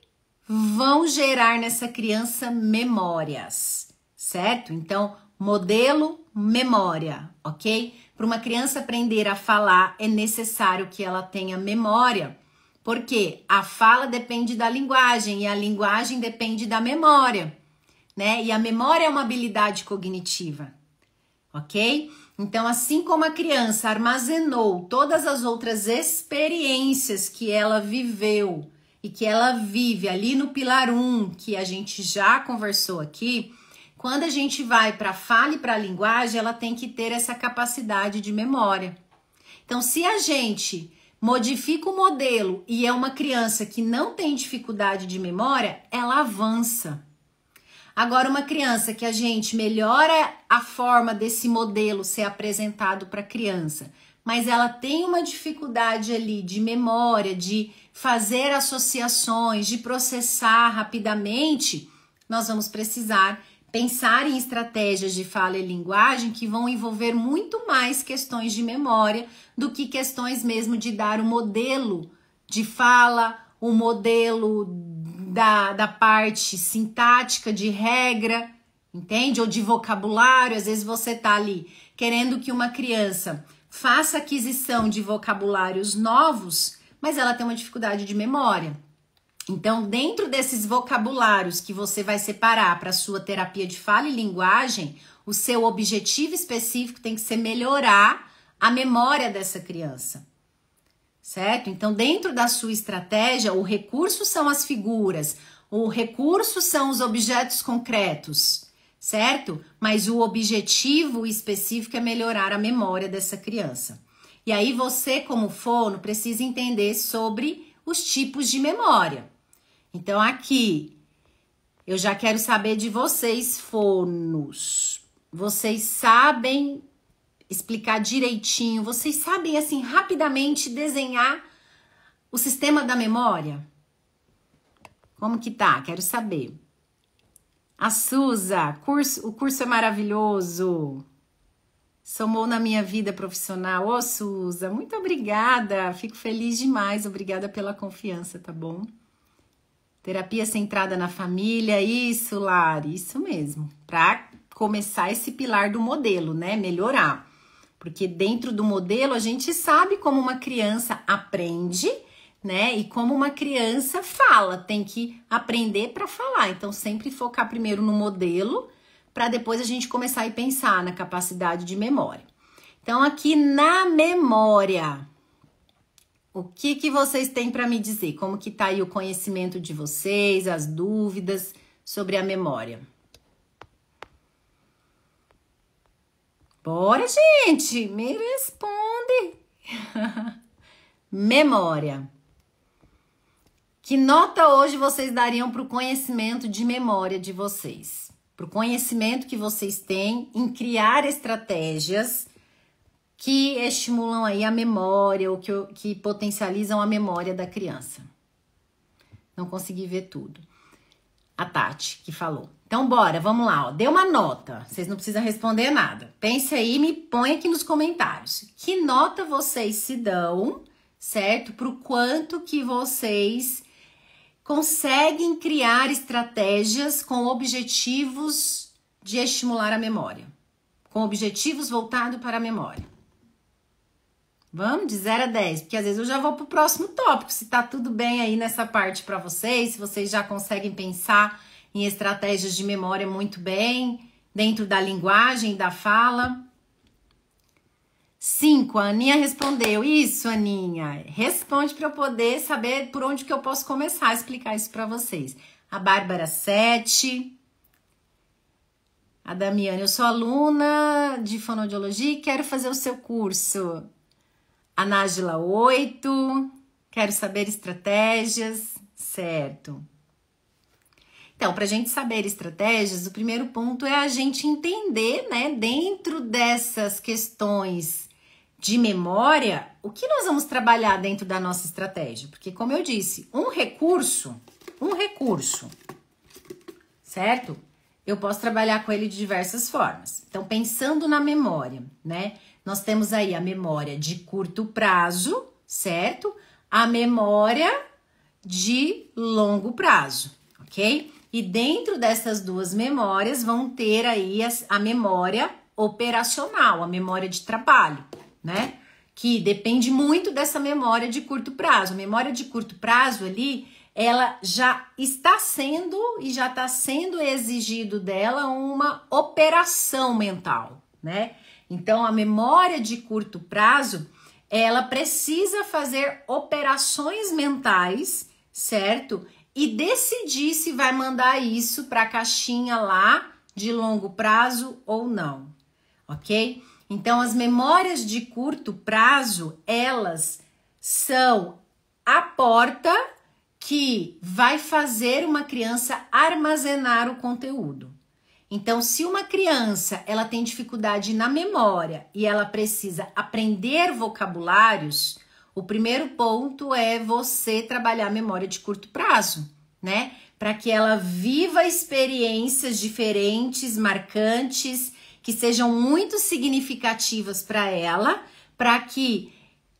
Speaker 1: vão gerar nessa criança memórias, certo? Então, modelo, memória, ok? Para uma criança aprender a falar, é necessário que ela tenha memória, porque a fala depende da linguagem e a linguagem depende da memória né? E a memória é uma habilidade cognitiva, ok? Então, assim como a criança armazenou todas as outras experiências que ela viveu e que ela vive ali no pilar 1, que a gente já conversou aqui, quando a gente vai para a fala e para a linguagem, ela tem que ter essa capacidade de memória. Então, se a gente modifica o modelo e é uma criança que não tem dificuldade de memória, ela avança. Agora, uma criança que a gente melhora a forma desse modelo ser apresentado para a criança, mas ela tem uma dificuldade ali de memória, de fazer associações, de processar rapidamente, nós vamos precisar pensar em estratégias de fala e linguagem que vão envolver muito mais questões de memória do que questões mesmo de dar o um modelo de fala, o um modelo da, da parte sintática, de regra, entende? Ou de vocabulário. Às vezes você tá ali querendo que uma criança faça aquisição de vocabulários novos, mas ela tem uma dificuldade de memória. Então, dentro desses vocabulários que você vai separar para sua terapia de fala e linguagem, o seu objetivo específico tem que ser melhorar a memória dessa criança certo? Então, dentro da sua estratégia, o recurso são as figuras, o recurso são os objetos concretos, certo? Mas o objetivo específico é melhorar a memória dessa criança. E aí você, como fono, precisa entender sobre os tipos de memória. Então, aqui, eu já quero saber de vocês, fonos. Vocês sabem explicar direitinho. Vocês sabem, assim, rapidamente desenhar o sistema da memória? Como que tá? Quero saber. A Suza, curso, o curso é maravilhoso. Somou na minha vida profissional. Ô, oh, Suza, muito obrigada. Fico feliz demais. Obrigada pela confiança, tá bom? Terapia centrada na família, isso, Lari, isso mesmo. Para começar esse pilar do modelo, né? Melhorar. Porque dentro do modelo a gente sabe como uma criança aprende, né? E como uma criança fala, tem que aprender para falar. Então sempre focar primeiro no modelo, para depois a gente começar a pensar na capacidade de memória. Então aqui na memória, o que que vocês têm para me dizer? Como que tá aí o conhecimento de vocês, as dúvidas sobre a memória? Bora, gente! Me responde! memória. Que nota hoje vocês dariam para o conhecimento de memória de vocês? Para o conhecimento que vocês têm em criar estratégias que estimulam aí a memória ou que, que potencializam a memória da criança. Não consegui ver tudo. A Tati que falou. Então, bora, vamos lá. Ó. Dê uma nota. Vocês não precisam responder nada. Pense aí e me põe aqui nos comentários. Que nota vocês se dão, certo? Pro quanto que vocês conseguem criar estratégias com objetivos de estimular a memória. Com objetivos voltados para a memória. Vamos de 0 a 10, porque às vezes eu já vou pro próximo tópico. Se tá tudo bem aí nessa parte para vocês, se vocês já conseguem pensar em estratégias de memória muito bem, dentro da linguagem, da fala. Cinco, a Aninha respondeu. Isso, Aninha. Responde para eu poder saber por onde que eu posso começar a explicar isso para vocês. A Bárbara, sete. A Damiana, eu sou aluna de fonoaudiologia e quero fazer o seu curso. A Nájila, oito. Quero saber estratégias. Certo. Então, para a gente saber estratégias, o primeiro ponto é a gente entender, né, dentro dessas questões de memória, o que nós vamos trabalhar dentro da nossa estratégia. Porque, como eu disse, um recurso, um recurso, certo? Eu posso trabalhar com ele de diversas formas. Então, pensando na memória, né? Nós temos aí a memória de curto prazo, certo? A memória de longo prazo, ok? E dentro dessas duas memórias vão ter aí a memória operacional, a memória de trabalho, né? Que depende muito dessa memória de curto prazo. A memória de curto prazo ali, ela já está sendo e já está sendo exigido dela uma operação mental, né? Então, a memória de curto prazo, ela precisa fazer operações mentais, certo? e decidir se vai mandar isso para a caixinha lá de longo prazo ou não, ok? Então, as memórias de curto prazo, elas são a porta que vai fazer uma criança armazenar o conteúdo. Então, se uma criança ela tem dificuldade na memória e ela precisa aprender vocabulários, o primeiro ponto é você trabalhar a memória de curto prazo, né? Para que ela viva experiências diferentes, marcantes, que sejam muito significativas para ela, para que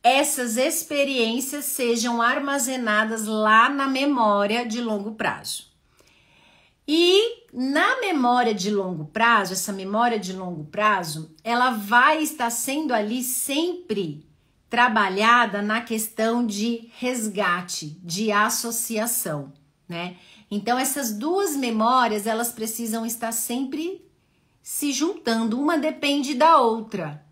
Speaker 1: essas experiências sejam armazenadas lá na memória de longo prazo. E na memória de longo prazo, essa memória de longo prazo, ela vai estar sendo ali sempre trabalhada na questão de resgate, de associação, né? Então essas duas memórias, elas precisam estar sempre se juntando, uma depende da outra.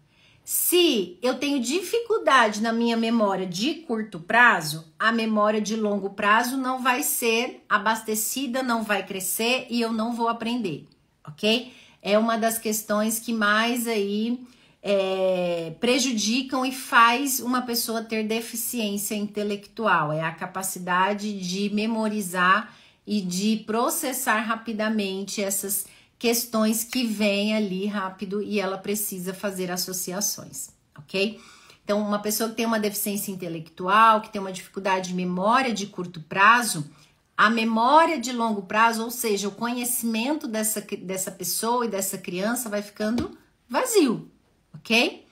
Speaker 1: Se eu tenho dificuldade na minha memória de curto prazo, a memória de longo prazo não vai ser abastecida, não vai crescer e eu não vou aprender, ok? É uma das questões que mais aí é, prejudicam e faz uma pessoa ter deficiência intelectual. É a capacidade de memorizar e de processar rapidamente essas questões que vêm ali rápido e ela precisa fazer associações, ok? Então, uma pessoa que tem uma deficiência intelectual, que tem uma dificuldade de memória de curto prazo, a memória de longo prazo, ou seja, o conhecimento dessa, dessa pessoa e dessa criança vai ficando vazio, ok?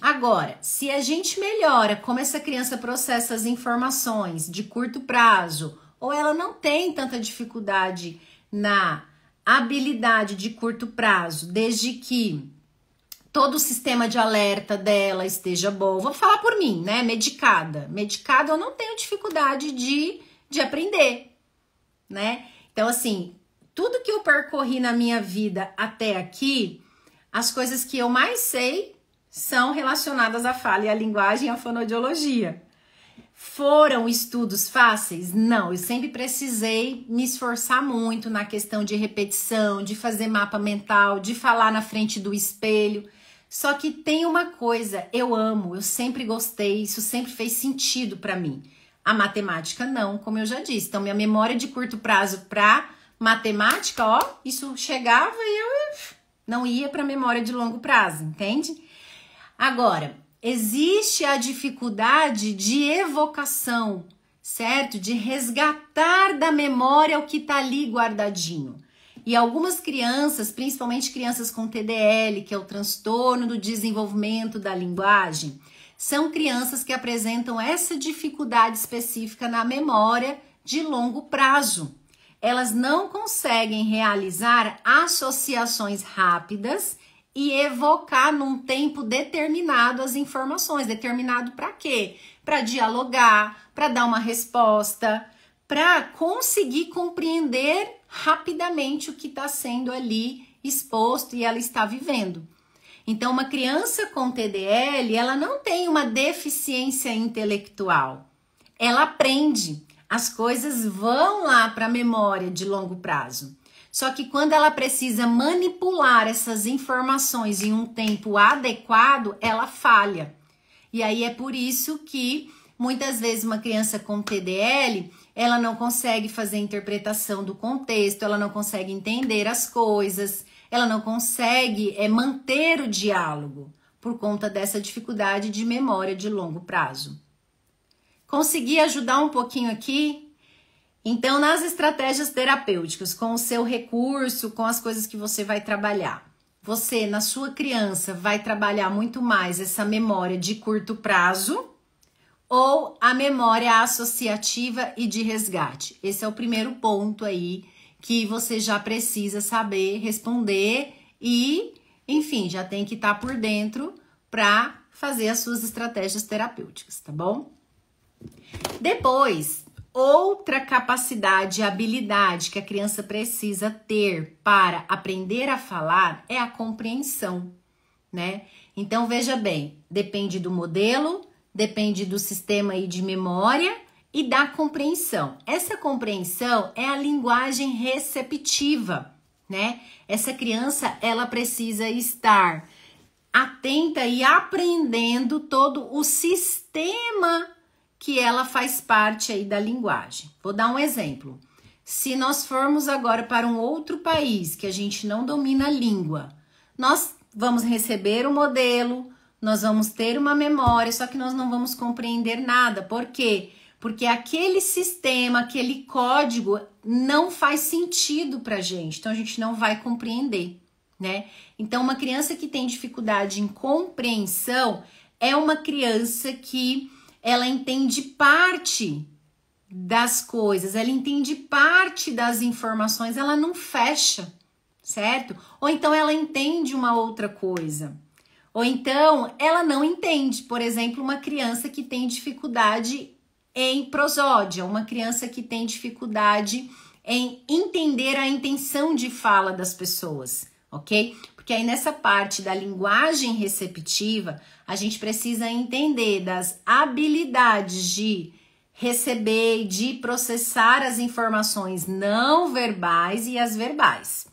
Speaker 1: Agora, se a gente melhora como essa criança processa as informações de curto prazo, ou ela não tem tanta dificuldade na habilidade de curto prazo, desde que todo o sistema de alerta dela esteja bom. Vou falar por mim, né? Medicada. Medicada eu não tenho dificuldade de, de aprender, né? Então, assim, tudo que eu percorri na minha vida até aqui as coisas que eu mais sei são relacionadas à fala e à linguagem e à fonodiologia. Foram estudos fáceis? Não, eu sempre precisei me esforçar muito na questão de repetição, de fazer mapa mental, de falar na frente do espelho. Só que tem uma coisa, eu amo, eu sempre gostei, isso sempre fez sentido para mim. A matemática não, como eu já disse. Então minha memória de curto prazo para matemática, ó, isso chegava e eu não ia para memória de longo prazo, entende? Agora, existe a dificuldade de evocação, certo? De resgatar da memória o que está ali guardadinho. E algumas crianças, principalmente crianças com TDL, que é o transtorno do desenvolvimento da linguagem, são crianças que apresentam essa dificuldade específica na memória de longo prazo elas não conseguem realizar associações rápidas e evocar num tempo determinado as informações. Determinado para quê? Para dialogar, para dar uma resposta, para conseguir compreender rapidamente o que está sendo ali exposto e ela está vivendo. Então, uma criança com TDL, ela não tem uma deficiência intelectual. Ela aprende, as coisas vão lá para a memória de longo prazo. Só que quando ela precisa manipular essas informações em um tempo adequado, ela falha. E aí é por isso que muitas vezes uma criança com TDL, ela não consegue fazer a interpretação do contexto, ela não consegue entender as coisas, ela não consegue é, manter o diálogo por conta dessa dificuldade de memória de longo prazo. Consegui ajudar um pouquinho aqui? Então, nas estratégias terapêuticas, com o seu recurso, com as coisas que você vai trabalhar, você, na sua criança, vai trabalhar muito mais essa memória de curto prazo ou a memória associativa e de resgate. Esse é o primeiro ponto aí que você já precisa saber responder e, enfim, já tem que estar tá por dentro para fazer as suas estratégias terapêuticas, tá bom? Depois, outra capacidade e habilidade que a criança precisa ter para aprender a falar é a compreensão, né? Então veja bem, depende do modelo, depende do sistema aí de memória e da compreensão. Essa compreensão é a linguagem receptiva, né? Essa criança ela precisa estar atenta e aprendendo todo o sistema que ela faz parte aí da linguagem. Vou dar um exemplo. Se nós formos agora para um outro país que a gente não domina a língua, nós vamos receber o um modelo, nós vamos ter uma memória, só que nós não vamos compreender nada. Por quê? Porque aquele sistema, aquele código não faz sentido para a gente, então a gente não vai compreender, né? Então, uma criança que tem dificuldade em compreensão é uma criança que ela entende parte das coisas, ela entende parte das informações, ela não fecha, certo? Ou então ela entende uma outra coisa. Ou então ela não entende, por exemplo, uma criança que tem dificuldade em prosódia, uma criança que tem dificuldade em entender a intenção de fala das pessoas, ok? Porque aí nessa parte da linguagem receptiva, a gente precisa entender das habilidades de receber e de processar as informações não verbais e as verbais.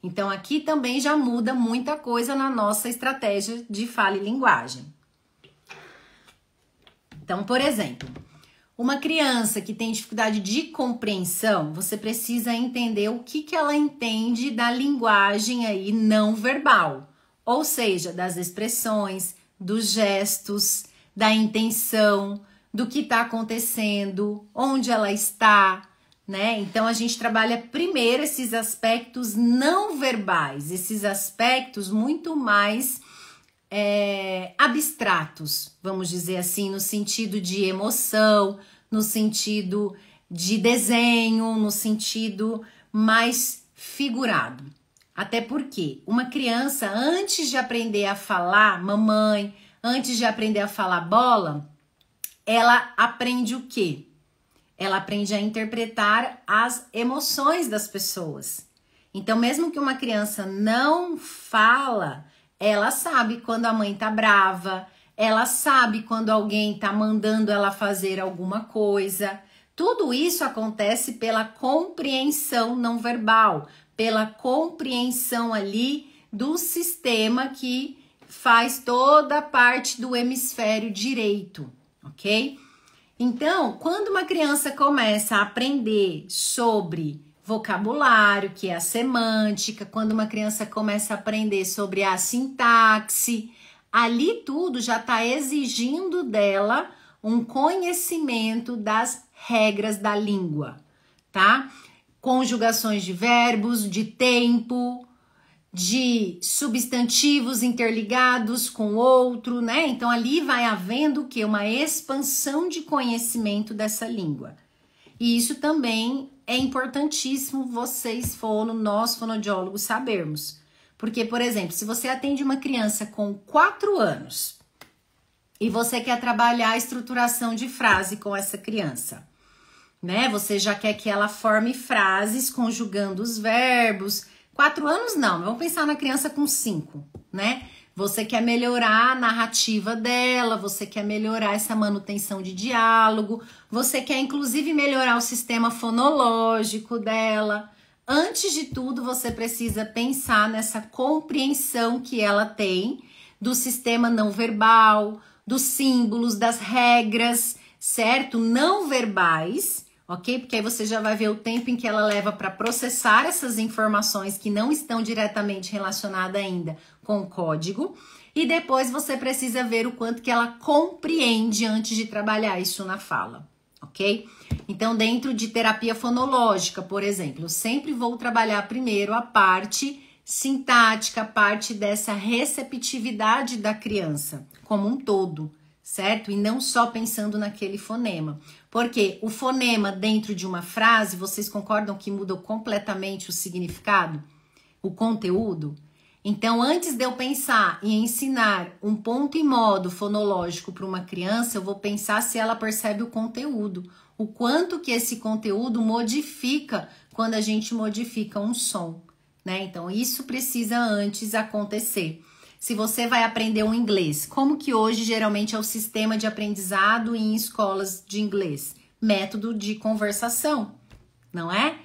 Speaker 1: Então aqui também já muda muita coisa na nossa estratégia de fala e linguagem. Então, por exemplo, uma criança que tem dificuldade de compreensão, você precisa entender o que, que ela entende da linguagem aí não verbal, ou seja, das expressões, dos gestos, da intenção, do que está acontecendo, onde ela está, né? Então a gente trabalha primeiro esses aspectos não verbais, esses aspectos muito mais é, abstratos, vamos dizer assim, no sentido de emoção, no sentido de desenho, no sentido mais figurado. Até porque uma criança, antes de aprender a falar mamãe, antes de aprender a falar bola, ela aprende o quê? Ela aprende a interpretar as emoções das pessoas. Então, mesmo que uma criança não fala, ela sabe quando a mãe tá brava, ela sabe quando alguém tá mandando ela fazer alguma coisa. Tudo isso acontece pela compreensão não verbal, pela compreensão ali do sistema que faz toda a parte do hemisfério direito, ok? Então, quando uma criança começa a aprender sobre vocabulário, que é a semântica, quando uma criança começa a aprender sobre a sintaxe, ali tudo já está exigindo dela um conhecimento das regras da língua, tá? Conjugações de verbos, de tempo, de substantivos interligados com outro, né? Então ali vai havendo que uma expansão de conhecimento dessa língua. E isso também é importantíssimo vocês, fono, nós fonodiólogos, sabermos. Porque, por exemplo, se você atende uma criança com 4 anos e você quer trabalhar a estruturação de frase com essa criança, né? Você já quer que ela forme frases conjugando os verbos. Quatro anos não, vamos pensar na criança com cinco, né? Você quer melhorar a narrativa dela, você quer melhorar essa manutenção de diálogo, você quer inclusive melhorar o sistema fonológico dela. Antes de tudo, você precisa pensar nessa compreensão que ela tem do sistema não verbal, dos símbolos, das regras, certo? Não verbais, ok? Porque aí você já vai ver o tempo em que ela leva para processar essas informações que não estão diretamente relacionadas ainda com o código. E depois você precisa ver o quanto que ela compreende antes de trabalhar isso na fala, ok? Então, dentro de terapia fonológica, por exemplo, eu sempre vou trabalhar primeiro a parte sintática, a parte dessa receptividade da criança como um todo, certo? E não só pensando naquele fonema. Porque o fonema dentro de uma frase, vocês concordam que muda completamente o significado, o conteúdo? Então, antes de eu pensar em ensinar um ponto e modo fonológico para uma criança, eu vou pensar se ela percebe o conteúdo, o quanto que esse conteúdo modifica quando a gente modifica um som, né? Então, isso precisa antes acontecer. Se você vai aprender um inglês, como que hoje geralmente é o sistema de aprendizado em escolas de inglês? Método de conversação, não é?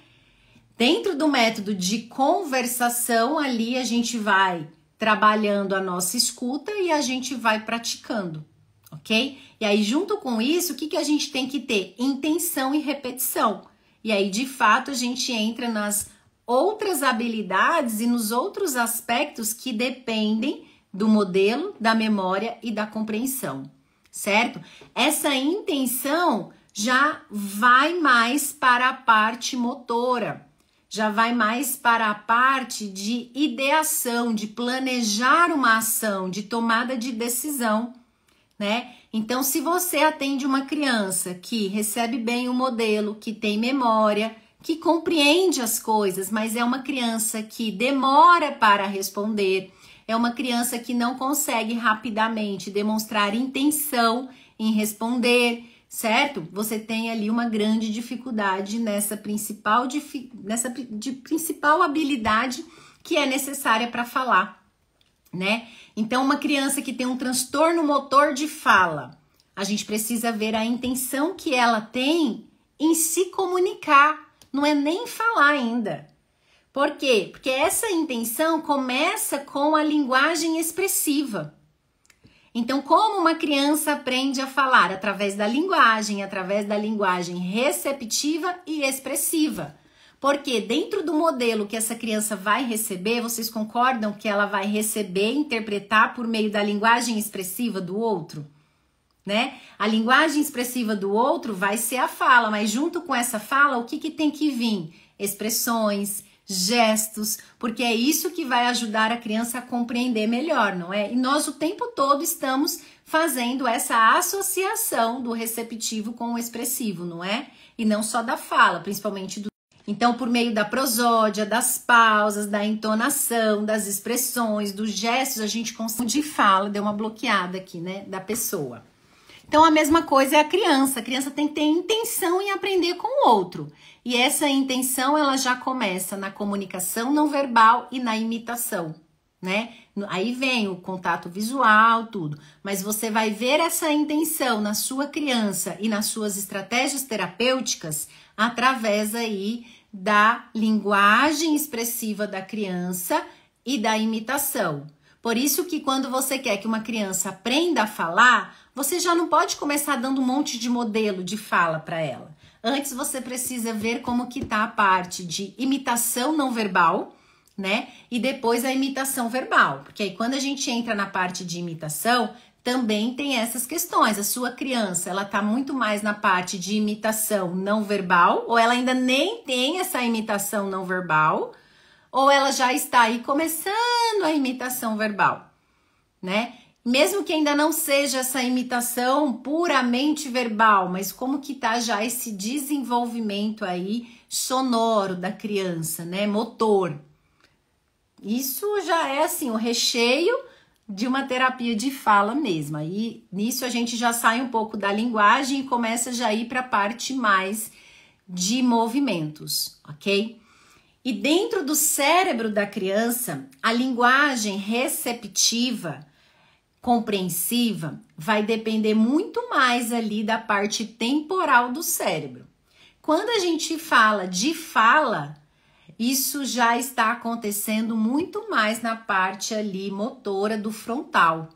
Speaker 1: Dentro do método de conversação, ali a gente vai trabalhando a nossa escuta e a gente vai praticando, ok? E aí, junto com isso, o que, que a gente tem que ter? Intenção e repetição. E aí, de fato, a gente entra nas outras habilidades e nos outros aspectos que dependem do modelo, da memória e da compreensão, certo? Essa intenção já vai mais para a parte motora já vai mais para a parte de ideação, de planejar uma ação, de tomada de decisão, né? Então, se você atende uma criança que recebe bem o modelo, que tem memória, que compreende as coisas, mas é uma criança que demora para responder, é uma criança que não consegue rapidamente demonstrar intenção em responder, certo? Você tem ali uma grande dificuldade nessa principal, nessa de principal habilidade que é necessária para falar, né? Então, uma criança que tem um transtorno motor de fala, a gente precisa ver a intenção que ela tem em se comunicar, não é nem falar ainda. Por quê? Porque essa intenção começa com a linguagem expressiva. Então, como uma criança aprende a falar? Através da linguagem, através da linguagem receptiva e expressiva. Porque dentro do modelo que essa criança vai receber, vocês concordam que ela vai receber e interpretar por meio da linguagem expressiva do outro? Né? A linguagem expressiva do outro vai ser a fala, mas junto com essa fala, o que, que tem que vir? Expressões, gestos, porque é isso que vai ajudar a criança a compreender melhor, não é? E nós o tempo todo estamos fazendo essa associação do receptivo com o expressivo, não é? E não só da fala, principalmente do. Então, por meio da prosódia, das pausas, da entonação, das expressões, dos gestos, a gente consegue. De fala, deu uma bloqueada aqui, né? Da pessoa. Então, a mesma coisa é a criança. A criança tem que ter intenção em aprender com o outro. E essa intenção, ela já começa na comunicação não verbal e na imitação, né? Aí vem o contato visual, tudo. Mas você vai ver essa intenção na sua criança e nas suas estratégias terapêuticas através aí da linguagem expressiva da criança e da imitação. Por isso que quando você quer que uma criança aprenda a falar, você já não pode começar dando um monte de modelo de fala para ela. Antes você precisa ver como que tá a parte de imitação não verbal, né? E depois a imitação verbal, porque aí quando a gente entra na parte de imitação, também tem essas questões. A sua criança, ela tá muito mais na parte de imitação não verbal, ou ela ainda nem tem essa imitação não verbal, ou ela já está aí começando a imitação verbal, né? mesmo que ainda não seja essa imitação puramente verbal, mas como que tá já esse desenvolvimento aí sonoro da criança, né, motor. Isso já é assim o recheio de uma terapia de fala mesmo. Aí nisso a gente já sai um pouco da linguagem e começa já ir para a parte mais de movimentos, ok? E dentro do cérebro da criança, a linguagem receptiva compreensiva vai depender muito mais ali da parte temporal do cérebro. Quando a gente fala de fala, isso já está acontecendo muito mais na parte ali motora do frontal.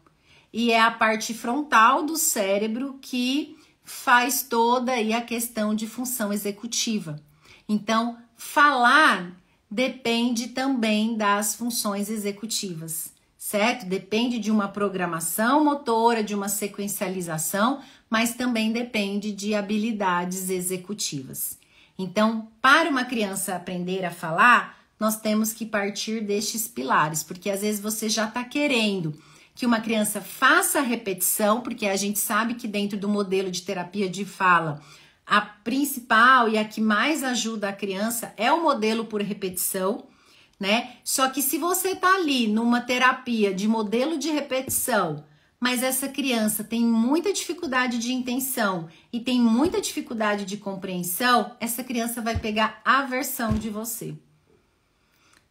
Speaker 1: E é a parte frontal do cérebro que faz toda aí a questão de função executiva. Então, falar depende também das funções executivas certo? Depende de uma programação motora, de uma sequencialização, mas também depende de habilidades executivas. Então, para uma criança aprender a falar, nós temos que partir destes pilares, porque às vezes você já está querendo que uma criança faça a repetição, porque a gente sabe que dentro do modelo de terapia de fala, a principal e a que mais ajuda a criança é o modelo por repetição né? Só que se você tá ali numa terapia de modelo de repetição, mas essa criança tem muita dificuldade de intenção e tem muita dificuldade de compreensão, essa criança vai pegar aversão de você.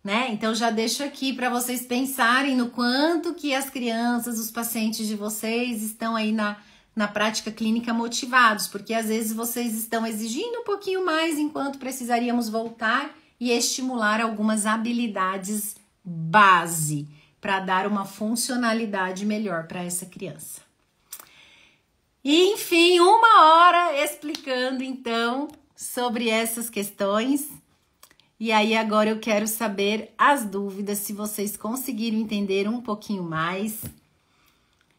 Speaker 1: Né? Então já deixo aqui para vocês pensarem no quanto que as crianças, os pacientes de vocês estão aí na, na prática clínica motivados, porque às vezes vocês estão exigindo um pouquinho mais enquanto precisaríamos voltar e estimular algumas habilidades base para dar uma funcionalidade melhor para essa criança. E, enfim, uma hora explicando então sobre essas questões. E aí agora eu quero saber as dúvidas, se vocês conseguiram entender um pouquinho mais.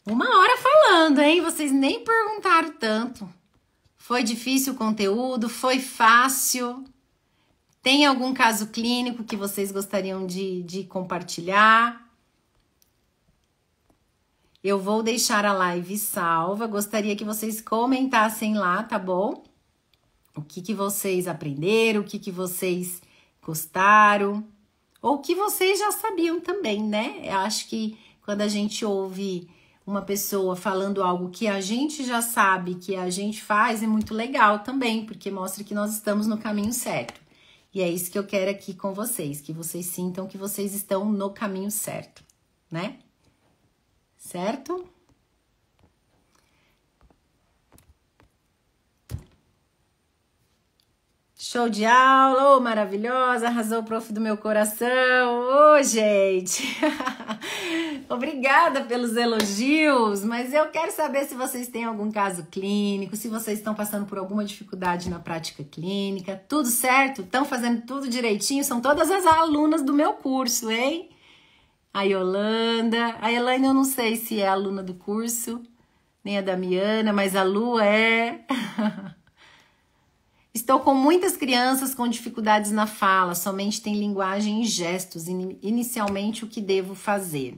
Speaker 1: Uma hora falando, hein? Vocês nem perguntaram tanto. Foi difícil o conteúdo? Foi fácil? Tem algum caso clínico que vocês gostariam de, de compartilhar? Eu vou deixar a live salva. Gostaria que vocês comentassem lá, tá bom? O que, que vocês aprenderam, o que, que vocês gostaram, ou o que vocês já sabiam também, né? Eu acho que quando a gente ouve uma pessoa falando algo que a gente já sabe, que a gente faz, é muito legal também, porque mostra que nós estamos no caminho certo. E é isso que eu quero aqui com vocês, que vocês sintam que vocês estão no caminho certo, né? Certo? Show de aula, oh, maravilhosa, arrasou o prof do meu coração, ô oh, gente! Obrigada pelos elogios, mas eu quero saber se vocês têm algum caso clínico, se vocês estão passando por alguma dificuldade na prática clínica, tudo certo? Estão fazendo tudo direitinho? São todas as alunas do meu curso, hein? A Yolanda, a Elaine eu não sei se é aluna do curso, nem a Damiana, mas a Lu é... Estou com muitas crianças com dificuldades na fala, somente tem linguagem e gestos. Inicialmente, o que devo fazer?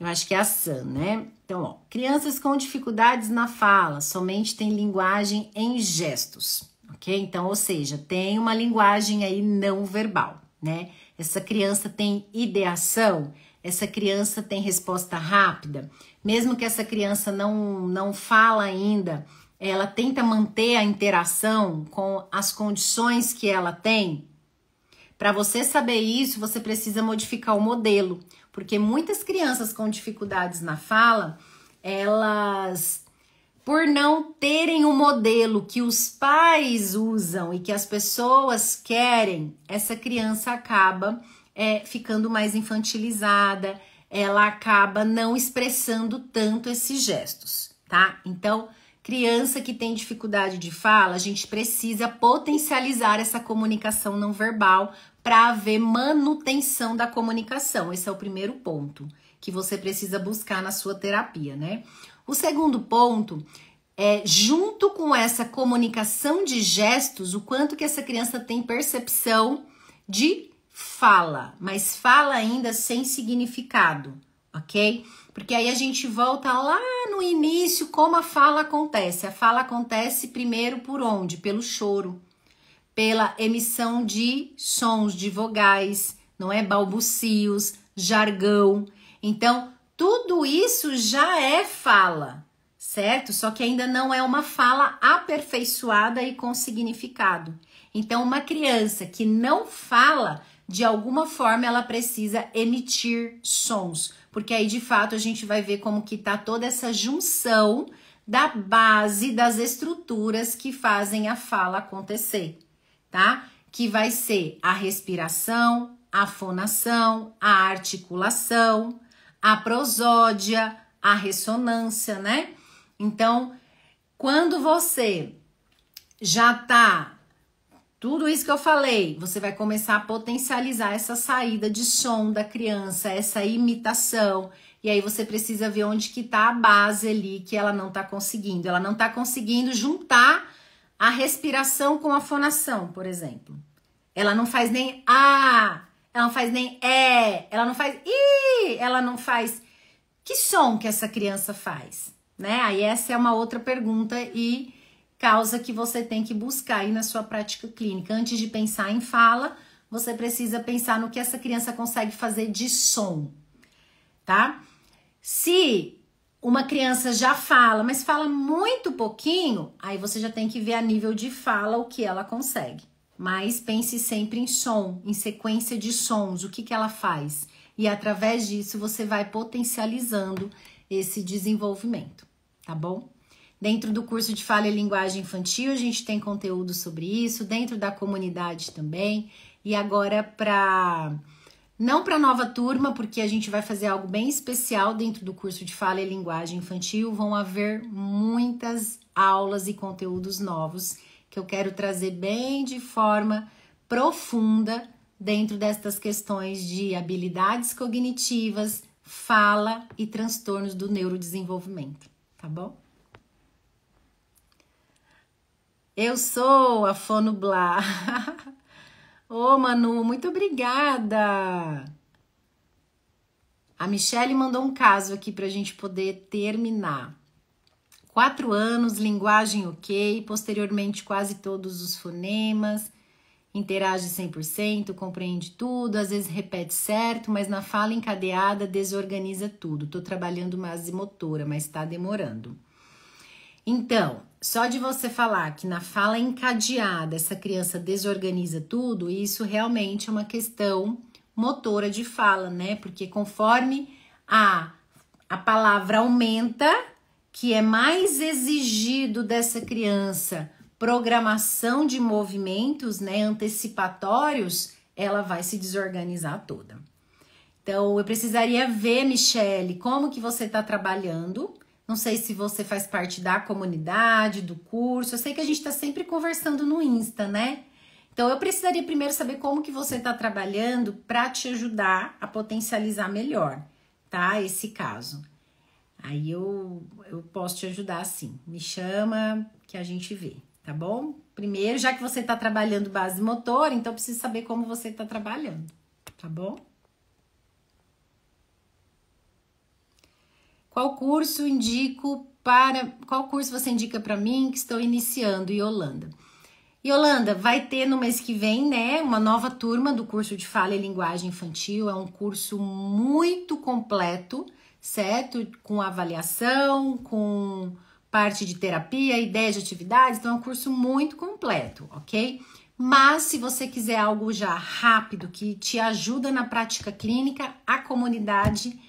Speaker 1: Eu acho que é a Sam, né? Então, ó, crianças com dificuldades na fala, somente tem linguagem em gestos, ok? Então, ou seja, tem uma linguagem aí não verbal, né? Essa criança tem ideação, essa criança tem resposta rápida, mesmo que essa criança não, não fala ainda, ela tenta manter a interação com as condições que ela tem. Para você saber isso, você precisa modificar o modelo, porque muitas crianças com dificuldades na fala, elas por não terem o um modelo que os pais usam e que as pessoas querem, essa criança acaba é, ficando mais infantilizada, ela acaba não expressando tanto esses gestos, tá? Então, Criança que tem dificuldade de fala, a gente precisa potencializar essa comunicação não verbal para haver manutenção da comunicação. Esse é o primeiro ponto que você precisa buscar na sua terapia, né? O segundo ponto é, junto com essa comunicação de gestos, o quanto que essa criança tem percepção de fala, mas fala ainda sem significado, ok? Porque aí a gente volta lá no início como a fala acontece. A fala acontece primeiro por onde? Pelo choro, pela emissão de sons, de vogais, não é? Balbucios, jargão. Então, tudo isso já é fala, certo? Só que ainda não é uma fala aperfeiçoada e com significado. Então, uma criança que não fala, de alguma forma ela precisa emitir sons, porque aí de fato a gente vai ver como que tá toda essa junção da base das estruturas que fazem a fala acontecer, tá? Que vai ser a respiração, a fonação, a articulação, a prosódia, a ressonância, né? Então, quando você já tá tudo isso que eu falei, você vai começar a potencializar essa saída de som da criança, essa imitação. E aí você precisa ver onde que tá a base ali que ela não tá conseguindo. Ela não tá conseguindo juntar a respiração com a fonação, por exemplo. Ela não faz nem a, ela não faz nem é, ela não faz i, ela não faz que som que essa criança faz, né? Aí essa é uma outra pergunta e causa que você tem que buscar aí na sua prática clínica. Antes de pensar em fala, você precisa pensar no que essa criança consegue fazer de som, tá? Se uma criança já fala, mas fala muito pouquinho, aí você já tem que ver a nível de fala o que ela consegue. Mas pense sempre em som, em sequência de sons, o que, que ela faz. E através disso você vai potencializando esse desenvolvimento, tá bom? Dentro do curso de Fala e Linguagem Infantil, a gente tem conteúdo sobre isso, dentro da comunidade também. E agora para não para nova turma, porque a gente vai fazer algo bem especial dentro do curso de Fala e Linguagem Infantil, vão haver muitas aulas e conteúdos novos que eu quero trazer bem de forma profunda dentro destas questões de habilidades cognitivas, fala e transtornos do neurodesenvolvimento, tá bom? Eu sou a Blá. Ô, Manu, muito obrigada. A Michelle mandou um caso aqui para a gente poder terminar. Quatro anos, linguagem ok, posteriormente quase todos os fonemas, interage 100%, compreende tudo, às vezes repete certo, mas na fala encadeada desorganiza tudo. Tô trabalhando mais de motora, mas está demorando. Então, só de você falar que na fala encadeada essa criança desorganiza tudo, isso realmente é uma questão motora de fala, né? Porque conforme a, a palavra aumenta, que é mais exigido dessa criança programação de movimentos, né, antecipatórios, ela vai se desorganizar toda. Então, eu precisaria ver, Michele, como que você está trabalhando não sei se você faz parte da comunidade, do curso. Eu sei que a gente está sempre conversando no Insta, né? Então eu precisaria primeiro saber como que você está trabalhando para te ajudar a potencializar melhor, tá? Esse caso. Aí eu, eu posso te ajudar sim. Me chama que a gente vê, tá bom? Primeiro, já que você está trabalhando base motor, então eu preciso saber como você está trabalhando, tá bom? Qual curso indico para. Qual curso você indica para mim que estou iniciando? Yolanda. Yolanda, vai ter no mês que vem, né, uma nova turma do curso de Fala e Linguagem Infantil. É um curso muito completo, certo? Com avaliação, com parte de terapia, ideia de atividades. Então, é um curso muito completo, ok? Mas se você quiser algo já rápido que te ajuda na prática clínica, a comunidade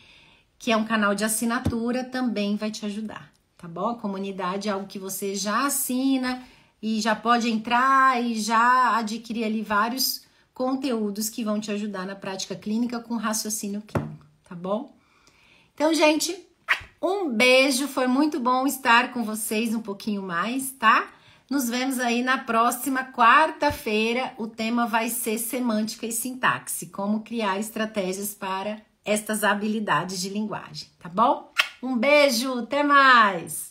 Speaker 1: que é um canal de assinatura, também vai te ajudar, tá bom? A comunidade é algo que você já assina e já pode entrar e já adquirir ali vários conteúdos que vão te ajudar na prática clínica com raciocínio clínico, tá bom? Então, gente, um beijo, foi muito bom estar com vocês um pouquinho mais, tá? Nos vemos aí na próxima quarta-feira. O tema vai ser semântica e sintaxe, como criar estratégias para estas habilidades de linguagem, tá bom? Um beijo, até mais!